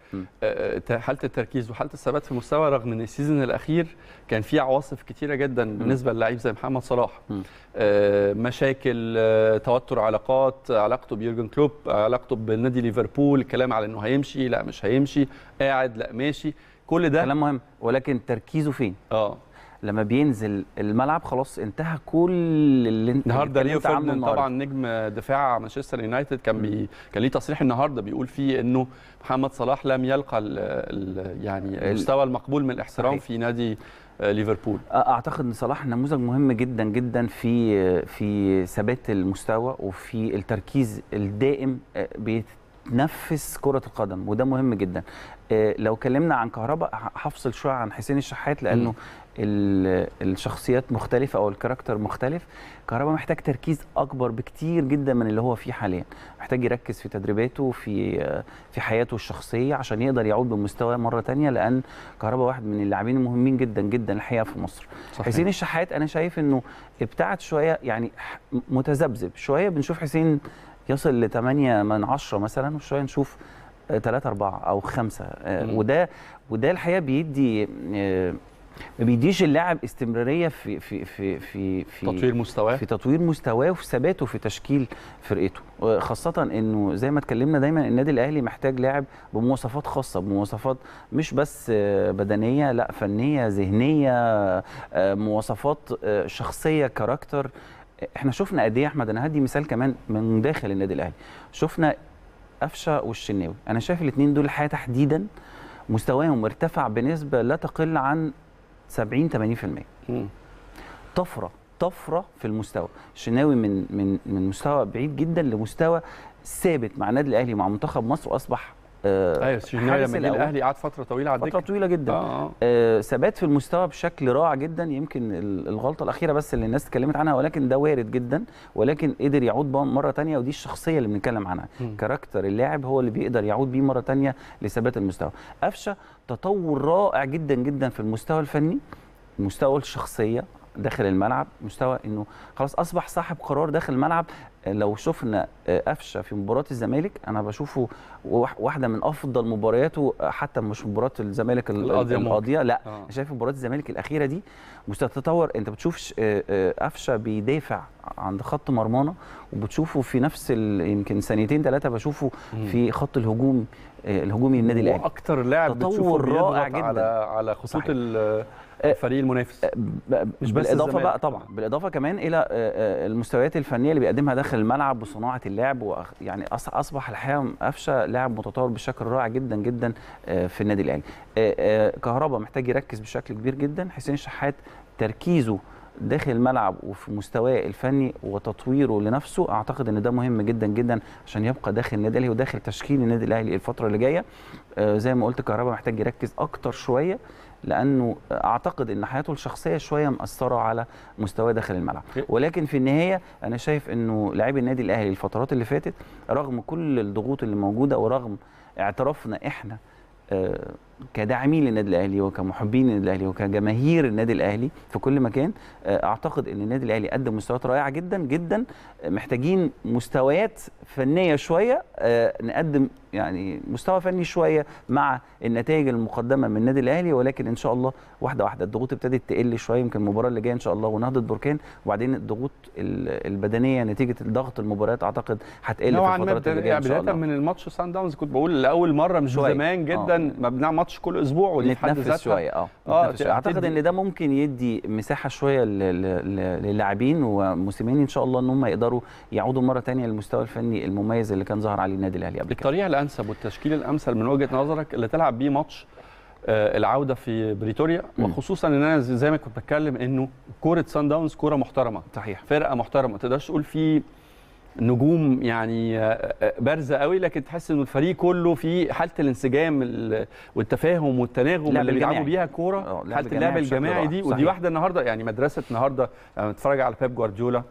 آه، آه، حاله التركيز وحاله الثبات في مستوى رغم ان السيزون الاخير كان فيه عواصف كتيره جدا م. بالنسبه للعيب زي محمد صلاح آه، مشاكل توتر علاقات علاقته بيورجن كلوب علاقته بالنادي ليفربول كلام على انه هيمشي لا مش هيمشي قاعد لا ماشي كل ده كلام مهم ولكن تركيزه فين اه لما بينزل الملعب خلاص انتهى كل اللي انت النهارده ليو فيردن طبعا نجم دفاع مانشستر يونايتد كان بي كان ليه تصريح النهارده بيقول فيه انه محمد صلاح لم يلقى الـ الـ يعني المستوى المقبول من الاحترام في نادي آه، ليفربول اعتقد ان صلاح نموذج مهم جدا جدا في آه، في ثبات المستوى وفي التركيز الدائم آه، بيتنفس كره القدم وده مهم جدا لو اتكلمنا عن كهرباء هفصل شويه عن حسين الشحات لانه م. الشخصيات مختلفه او الكاركتر مختلف كهربا محتاج تركيز اكبر بكتير جدا من اللي هو فيه حاليا محتاج يركز في تدريباته في في حياته الشخصيه عشان يقدر يعود بمستواه مره تانية لان كهربا واحد من اللاعبين المهمين جدا جدا الحقيقه في مصر صحيح. حسين الشحات انا شايف انه ابتعد شويه يعني متذبذب شويه بنشوف حسين يصل ل 8 من 10 مثلا وشويه نشوف 3 آه، 4 او 5 آه، وده وده الحقيقه بيدي آه، ما بيديش اللاعب استمراريه في في في في في تطوير مستواه في تطوير مستواه وفي ثباته في تشكيل فرقته خاصه انه زي ما اتكلمنا دايما النادي الاهلي محتاج لاعب بمواصفات خاصه بمواصفات مش بس آه، بدنيه لا فنيه ذهنيه آه، مواصفات آه، شخصيه كاركتر احنا شفنا قد ايه احمد انا هدي مثال كمان من داخل النادي الاهلي شفنا قفشه والشناوي انا شايف الاثنين دول الحقيقه تحديدا مستواهم ارتفع بنسبه لا تقل عن 70 80% مم. طفره طفره في المستوى الشناوي من من من مستوى بعيد جدا لمستوى ثابت مع النادي الاهلي مع منتخب مصر واصبح آه، ايوه سجن لما جه الاهلي قعد فتره طويله على فتره طويله جدا آه،, آه. آه ثبات في المستوى بشكل رائع جدا يمكن الغلطه الاخيره بس اللي الناس اتكلمت عنها ولكن ده وارد جدا ولكن قدر يعود بقى مره ثانيه ودي الشخصيه اللي بنتكلم عنها كاركتر اللاعب هو اللي بيقدر يعود بيه مره ثانيه لثبات المستوى قفشه تطور رائع جدا جدا في المستوى الفني مستوى الشخصيه داخل الملعب مستوى انه خلاص اصبح صاحب قرار داخل الملعب لو شفنا آه، قفشه في مباراه الزمالك انا بشوفه واحده من افضل مبارياته حتى مش مباراه الزمالك القاضيه لا آه. شايف مباراه الزمالك الاخيره دي مستتطور انت بتشوف آه، آه، قفشه بيدافع عند خط مرمانا وبتشوفه في نفس يمكن ثانيتين ثلاثه بشوفه مم. في خط الهجوم الهجومي للنادي الاهلي اكتر لاعب بتشوفه رائع جدا على على خطوط آه، الفريق المنافس آه، مش بس بالاضافه الزمالك. بقى طبعا بالاضافه كمان الى آه، المستويات الفنيه اللي بيقدمها داخل الملعب وصناعه اللعب يعني اصبح الحقيقه قفشه لاعب متطور بشكل رائع جدا جدا في النادي الاهلي كهربا محتاج يركز بشكل كبير جدا حسين شحات تركيزه داخل الملعب وفي مستواه الفني وتطويره لنفسه اعتقد ان ده مهم جدا جدا عشان يبقى داخل النادي الاهلي وداخل تشكيل النادي الاهلي الفتره اللي جايه زي ما قلت كهربا محتاج يركز اكتر شويه لانه اعتقد ان حياته الشخصيه شويه مأثره على مستواه داخل الملعب إيه. ولكن في النهايه انا شايف انه لاعبي النادي الاهلي الفترات اللي فاتت رغم كل الضغوط اللي موجوده ورغم اعترافنا احنا آه، كداعمين للنادي الاهلي وكمحبين للنادي الاهلي وكجماهير النادي الاهلي في كل مكان آه، اعتقد ان النادي الاهلي قدم مستويات رائعه جدا جدا محتاجين مستويات فنيه شويه آه، نقدم يعني مستوى فني شويه مع النتائج المقدمه من النادي الاهلي ولكن ان شاء الله واحده واحده الضغوط ابتدت تقل شويه يمكن المباراه اللي جايه ان شاء الله ونهضه بركان وبعدين الضغوط البدنيه نتيجه ضغط المباريات اعتقد هتقل في الفترات اللي جايه ان شاء الله بدايه من الماتش سان داونز كنت بقول لاول مره مش زمان جدا آه. مبنى ماتش كل اسبوع ودي حد ذاتها شويه اه اه اعتقد ان ده ممكن يدي مساحه شويه للاعبين وموسيماني ان شاء الله ان هم يقدروا يعودوا مره ثانيه للمستوى الفني المميز اللي كان ظهر عليه النادي الاهلي قبل الطريقه الانسب والتشكيل الامثل من وجهه نظرك اللي تلعب بيه ماتش آه، العوده في بريتوريا وخصوصا ان انا زي ما كنت بتكلم انه كوره سان داونز كوره محترمه صحيح فرقه محترمه ما تقدرش تقول في نجوم يعني آه، آه، بارزه قوي لكن تحس ان الفريق كله في حاله الانسجام والتفاهم والتناغم اللي بيلعبوا بيها الكوره آه، حاله اللعب الجماعي دي ودي واحده النهارده يعني مدرسه النهارده لما تتفرج على بيب جوارديولا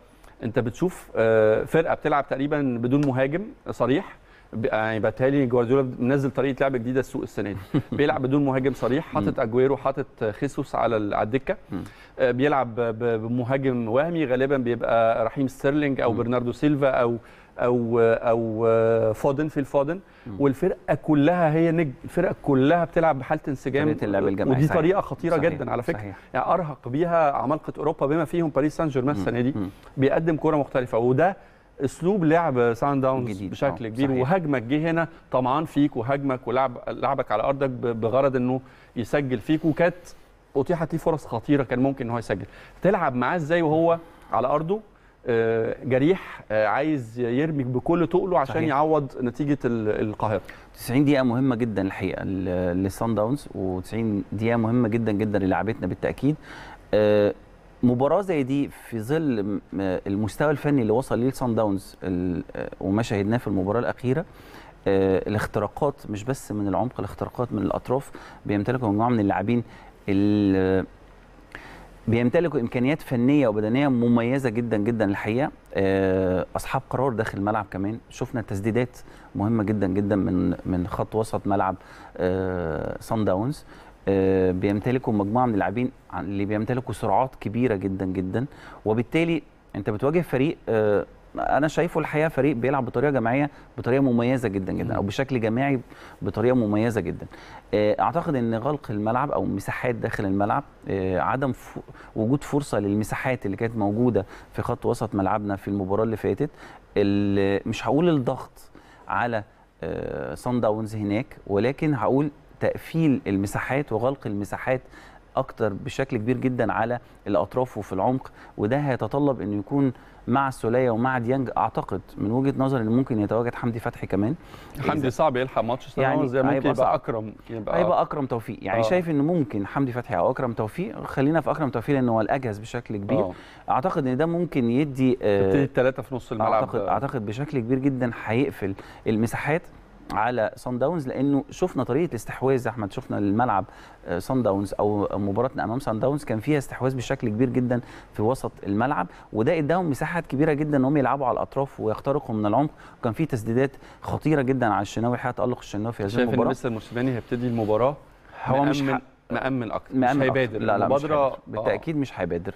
انت بتشوف فرقه بتلعب تقريبا بدون مهاجم صريح يعني بتهيألي جوارديولا منزل طريقه لعب جديده السوق السنه دي <laughs> بيلعب بدون مهاجم صريح حاطط اجويرو حاطط خيسوس على الدكه آه، بيلعب بمهاجم وهمي غالبا بيبقى رحيم ستيرلينج او برناردو سيلفا او او او آه، فودن في الفودن والفرقه كلها هي نجم الفرقه كلها بتلعب بحاله انسجام اللعب ودي صحيح. طريقه خطيره صحيح. جدا على فكره صحيح. يعني ارهق بيها عمالقه اوروبا بما فيهم باريس سان جيرمان السنه دي بيقدم كوره مختلفه وده اسلوب لعب سان داونز بشكل آه، كبير صحيح. وهجمك جه هنا طمعان فيك وهجمك ولعب لعبك على ارضك بغرض انه يسجل فيك وكانت اتيحت ليه فرص خطيره كان ممكن ان هو يسجل تلعب معاه ازاي وهو على ارضه آه، جريح آه، عايز يرمي بكل تقله عشان صحيح. يعوض نتيجه القاهره 90 دقيقه مهمه جدا الحقيقه للسان داونز و90 دقيقه مهمه جدا جدا للاعبتنا بالتاكيد مباراه زي دي في ظل المستوى الفني اللي وصل ليه سان داونز وما شاهدناه في المباراه الاخيره آه، الاختراقات مش بس من العمق الاختراقات من الاطراف بيمتلكوا مجموعه من اللاعبين اللي بيمتلكوا امكانيات فنيه وبدنيه مميزه جدا جدا الحقيقه آه، اصحاب قرار داخل الملعب كمان شفنا تسديدات مهمه جدا جدا من من خط وسط ملعب سان آه، داونز آه، بيمتلكوا مجموعه من اللاعبين اللي بيمتلكوا سرعات كبيره جدا جدا وبالتالي انت بتواجه فريق آه، انا شايفه الحقيقه فريق بيلعب بطريقه جماعيه بطريقه مميزه جدا جدا او بشكل جماعي بطريقه مميزه جدا آه، اعتقد ان غلق الملعب او مساحات داخل الملعب عدم وجود فرصه للمساحات اللي كانت موجوده في خط وسط ملعبنا في المباراه اللي فاتت مش هقول الضغط على صن داونز هناك ولكن هقول تقفيل المساحات وغلق المساحات اكتر بشكل كبير جدا على الاطراف وفي العمق وده هيتطلب انه يكون مع السوليه ومع ديانج اعتقد من وجهه نظري ان ممكن يتواجد حمدي فتحي كمان حمدي صعب يلحق ماتش سنة يعني زي ممكن يبقى اكرم يبقى هيبقى اكرم توفيق يعني آه. شايف ان ممكن حمدي فتحي او اكرم توفيق خلينا في اكرم توفيق لان هو الاجهز بشكل كبير آه. اعتقد ان ده ممكن يدي آه الثلاثه في نص الملعب اعتقد اعتقد بشكل كبير جدا هيقفل المساحات على سان داونز لانه شفنا طريقه الاستحواذ احمد شفنا الملعب سان آه، داونز او مباراتنا امام سان داونز كان فيها استحواذ بشكل كبير جدا في وسط الملعب وده اداهم مساحات كبيره جدا ان هم يلعبوا على الاطراف ويخترقوا من العمق وكان في تسديدات خطيره جدا على الشناوي حقيقه تالق الشناوي في هذه المباراه شايف ان مستر موسيماني هيبتدي المباراه هو مش مأمن أكتر مأمن مش هيبادر لا لا المبادرة مش آه. بالتأكيد آه. مش هيبادر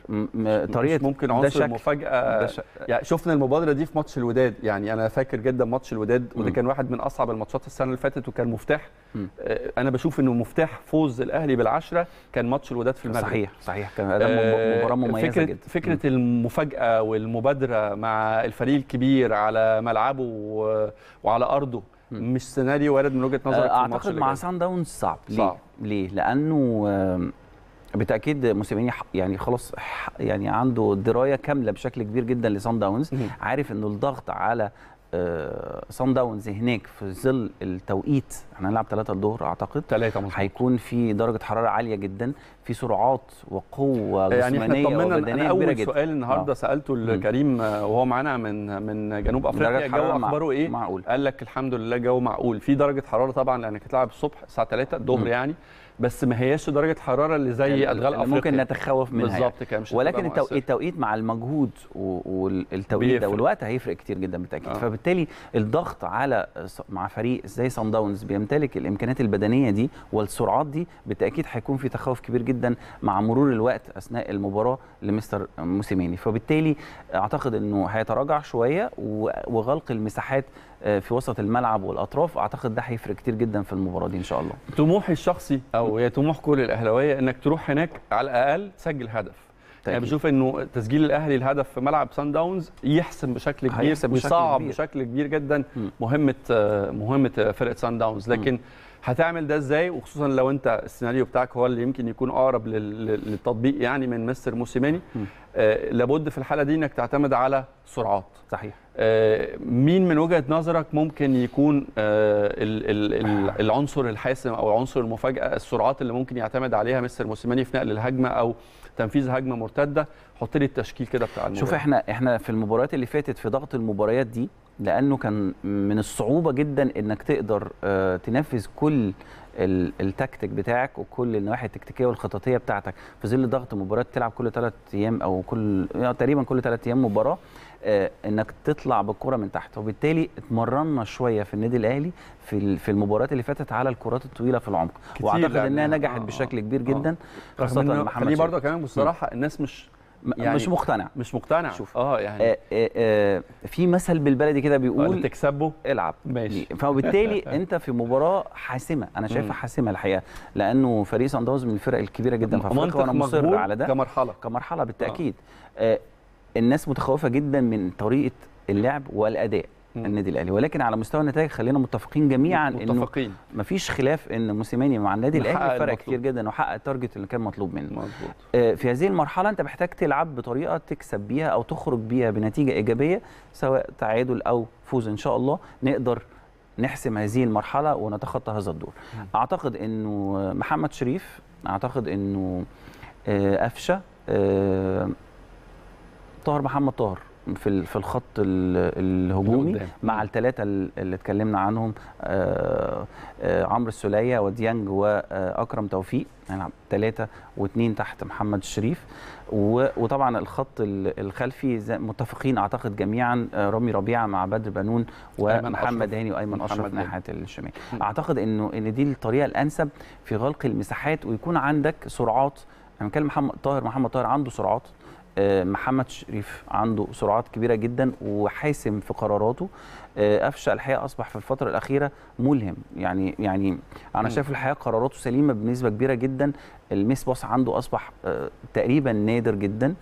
طريقة مش ممكن عنصر مفاجأة يعني شفنا المبادرة دي في ماتش الوداد يعني أنا فاكر جدا ماتش الوداد وده كان واحد من أصعب الماتشات السنة اللي فاتت وكان مفتاح م. آه، أنا بشوف إنه مفتاح فوز الأهلي بالعشرة كان ماتش الوداد في المغرب صحيح صحيح كان آه مباراة مميزة فكرة جدا فكرة م. المفاجأة والمبادرة مع الفريق الكبير على ملعبه وعلى أرضه مش سيناريو وارد من وجهه نظرك أه اعتقد مع سان داونز صعب ليه؟ صعب. ليه؟ لانه بالتاكيد موسيماني يعني خلاص يعني عنده درايه كامله بشكل كبير جدا لسان داونز عارف انه الضغط على صن داونز هناك في ظل التوقيت احنا هنلعب 3 الظهر اعتقد 3 مظبوط هيكون في درجه حراره عاليه جدا في سرعات وقوه جسمانيه يعني احنا طمنا انا اول سؤال النهارده آه. سالته لكريم آه، وهو معانا من من جنوب افريقيا الجو اخباره ايه معقول. قال لك الحمد لله جو معقول في درجه حراره طبعا لانك هتلعب الصبح الساعه 3 الظهر يعني بس ما هياش درجه الحراره اللي زي ادغال افريقيا ممكن نتخوف منها بالظبط كده يعني. مش ولكن التوقيت مع المجهود والتوقيت ده والوقت هيفرق كتير جدا بالتاكيد آه. فبالتالي الضغط على مع فريق زي سان داونز بيمتلك الامكانيات البدنيه دي والسرعات دي بالتاكيد هيكون في تخوف كبير جدا مع مرور الوقت اثناء المباراه لمستر موسيماني فبالتالي اعتقد انه هيتراجع شويه وغلق المساحات آه، في وسط الملعب والاطراف اعتقد ده هيفرق كتير جدا في المباراه دي ان شاء الله طموحي الشخصي او هي طموح كل الاهلاويه انك تروح هناك على الاقل تسجل هدف انا يعني بشوف انه تسجيل الاهلي الهدف في ملعب سان داونز يحسم بشكل كبير ويصعب بشكل كبير, بشكل كبير جدا مهمه آه، مهمه فرقه سان داونز لكن م. هتعمل ده ازاي وخصوصا لو انت السيناريو بتاعك هو اللي يمكن يكون اقرب للتطبيق يعني من مستر موسيماني آه لابد في الحاله دي انك تعتمد على سرعات صحيح آه مين من وجهه نظرك ممكن يكون آه <laughs> العنصر الحاسم او عنصر المفاجاه السرعات اللي ممكن يعتمد عليها مستر موسيماني في نقل الهجمه او تنفيذ هجمه مرتده حط لي التشكيل كده بتاع المباراه شوف احنا احنا في المباريات اللي فاتت في ضغط المباريات دي لانه كان من الصعوبه جدا انك تقدر آه، تنفذ كل التكتيك بتاعك وكل النواحي التكتيكيه والخططيه بتاعتك في ظل ضغط مباراه تلعب كل ثلاث ايام او كل يعني تقريبا كل ثلاث ايام مباراه آه، انك تطلع بالكره من تحت وبالتالي اتمرنا شويه في النادي الاهلي في في المباريات اللي فاتت على الكرات الطويله في العمق واعتقد انها نجحت آه،, آه بشكل كبير جدا آه. خاصه محمد خليني برضه كمان بصراحه الناس مش يعني مش مقتنع مش مقتنع شوف اه يعني آه، في مثل بالبلدي كده بيقول تكسبه العب ماشي فبالتالي <laughs> انت في مباراه حاسمه انا شايفها حاسمه الحقيقه لانه فريق سان من الفرق الكبيره جدا في افريقيا وانا مصر على ده كمرحله كمرحله بالتاكيد آه. الناس متخوفه جدا من طريقه اللعب والاداء النادي الاهلي ولكن على مستوى النتائج خلينا متفقين جميعا متفقين. انه مفيش خلاف ان موسيماني مع النادي الاهلي فرق كتير جدا وحقق التارجت اللي كان مطلوب منه مظبوط آه، في هذه المرحله انت محتاج تلعب بطريقه تكسب بيها او تخرج بيها بنتيجه ايجابيه سواء تعادل او فوز ان شاء الله نقدر نحسم هذه المرحله ونتخطى هذا الدور م. اعتقد انه محمد شريف اعتقد انه آه، قفشه آه طاهر محمد طاهر في في الخط الهجومي مع الثلاثه اللي اتكلمنا عنهم آه، آه، عمرو السوليه وديانج واكرم توفيق هنلعب يعني نعم، ثلاثه واثنين تحت محمد الشريف وطبعا الخط الخلفي متفقين اعتقد جميعا آه، رامي ربيعه مع بدر بنون ومحمد هاني وايمن اشرف ناحيه الشمال اعتقد انه ان دي الطريقه الانسب في غلق المساحات ويكون عندك سرعات انا يعني بتكلم محمد طاهر محمد طاهر عنده سرعات آه، محمد شريف عنده سرعات كبيره جدا وحاسم في قراراته آه، قفشه الحقيقه اصبح في الفتره الاخيره ملهم يعني يعني انا شايف الحقيقه قراراته سليمه بنسبه كبيره جدا الميس باص عنده اصبح آه، تقريبا نادر جدا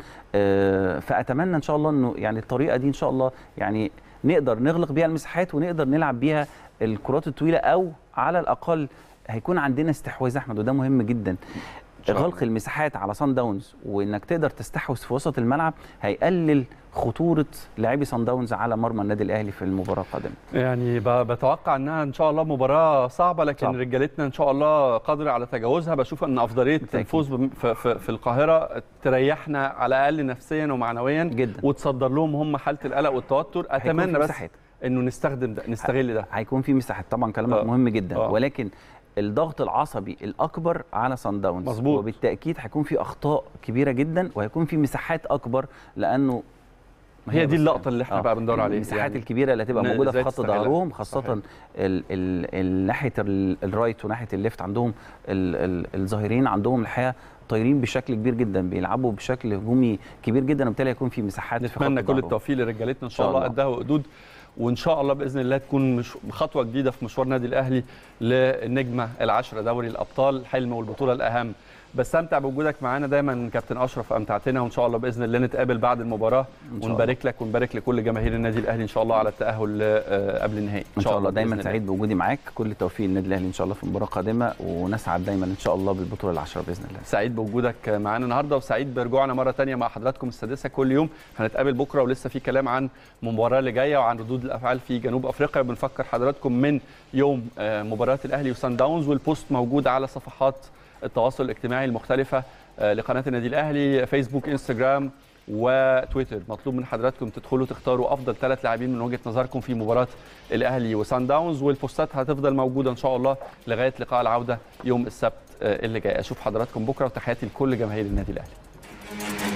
فاتمنى ان شاء الله انه يعني الطريقه دي ان شاء الله يعني نقدر نغلق بيها المساحات ونقدر نلعب بيها الكرات الطويله او على الاقل هيكون عندنا استحواذ احمد وده مهم جدا غلق المساحات على سان داونز وانك تقدر تستحوذ في وسط الملعب هيقلل خطوره لاعبي سان داونز على مرمى النادي الاهلي في المباراه القادمه. يعني بتوقع انها ان شاء الله مباراه صعبه لكن صعب. رجالتنا ان شاء الله قادره على تجاوزها بشوف ان افضليه الفوز في, في, القاهره تريحنا على الاقل نفسيا ومعنويا جدا وتصدر لهم هم حاله القلق والتوتر اتمنى بس انه نستخدم ده نستغل ده هيكون في مساحات طبعا كلامك آه. مهم جدا آه. ولكن الضغط العصبي الاكبر على سان داونز مظبوط وبالتاكيد هيكون في اخطاء كبيره جدا وهيكون في مساحات اكبر لانه هي, هي دي اللقطه اللي احنا آه. بقى بندور عليها المساحات يعني الكبيره اللي هتبقى موجوده في خط ظهرهم خاصه ناحيه الرايت وناحيه الليفت عندهم الظاهرين عندهم الحقيقه طايرين بشكل كبير جدا بيلعبوا بشكل هجومي كبير جدا وبالتالي هيكون في مساحات نتمنى في كل التوفيق لرجالتنا ان شاء الله قدها وقدود وان شاء الله باذن الله تكون مش خطوه جديده في مشوار النادي الاهلي للنجمه العشره دوري الابطال حلم والبطوله الاهم بستمتع بوجودك معانا دايما كابتن اشرف امتعتنا وان شاء الله باذن الله نتقابل بعد المباراه ونبارك لك ونبارك لكل جماهير النادي الاهلي ان شاء الله على التاهل آه، قبل النهائي ان شاء الله دايما سعيد بوجودي معاك كل التوفيق للنادي الاهلي ان شاء الله في مباراه قادمه ونسعد دايما ان شاء الله بالبطوله العشره باذن الله سعيد بوجودك معانا النهارده وسعيد برجوعنا مره ثانيه مع حضراتكم السادسه كل يوم هنتقابل بكره ولسه في كلام عن المباراه اللي جايه وعن ردود الافعال في جنوب افريقيا بنفكر حضراتكم من يوم آه، مباراه الاهلي وسان داونز والبوست موجود على صفحات التواصل الاجتماعي المختلفه آه، لقناه النادي الاهلي فيسبوك انستجرام وتويتر مطلوب من حضراتكم تدخلوا تختاروا افضل ثلاث لاعبين من وجهه نظركم في مباراه الاهلي وسان داونز والبوستات هتفضل موجوده ان شاء الله لغايه لقاء العوده يوم السبت آه، اللي جاي اشوف حضراتكم بكره وتحياتي لكل جماهير النادي الاهلي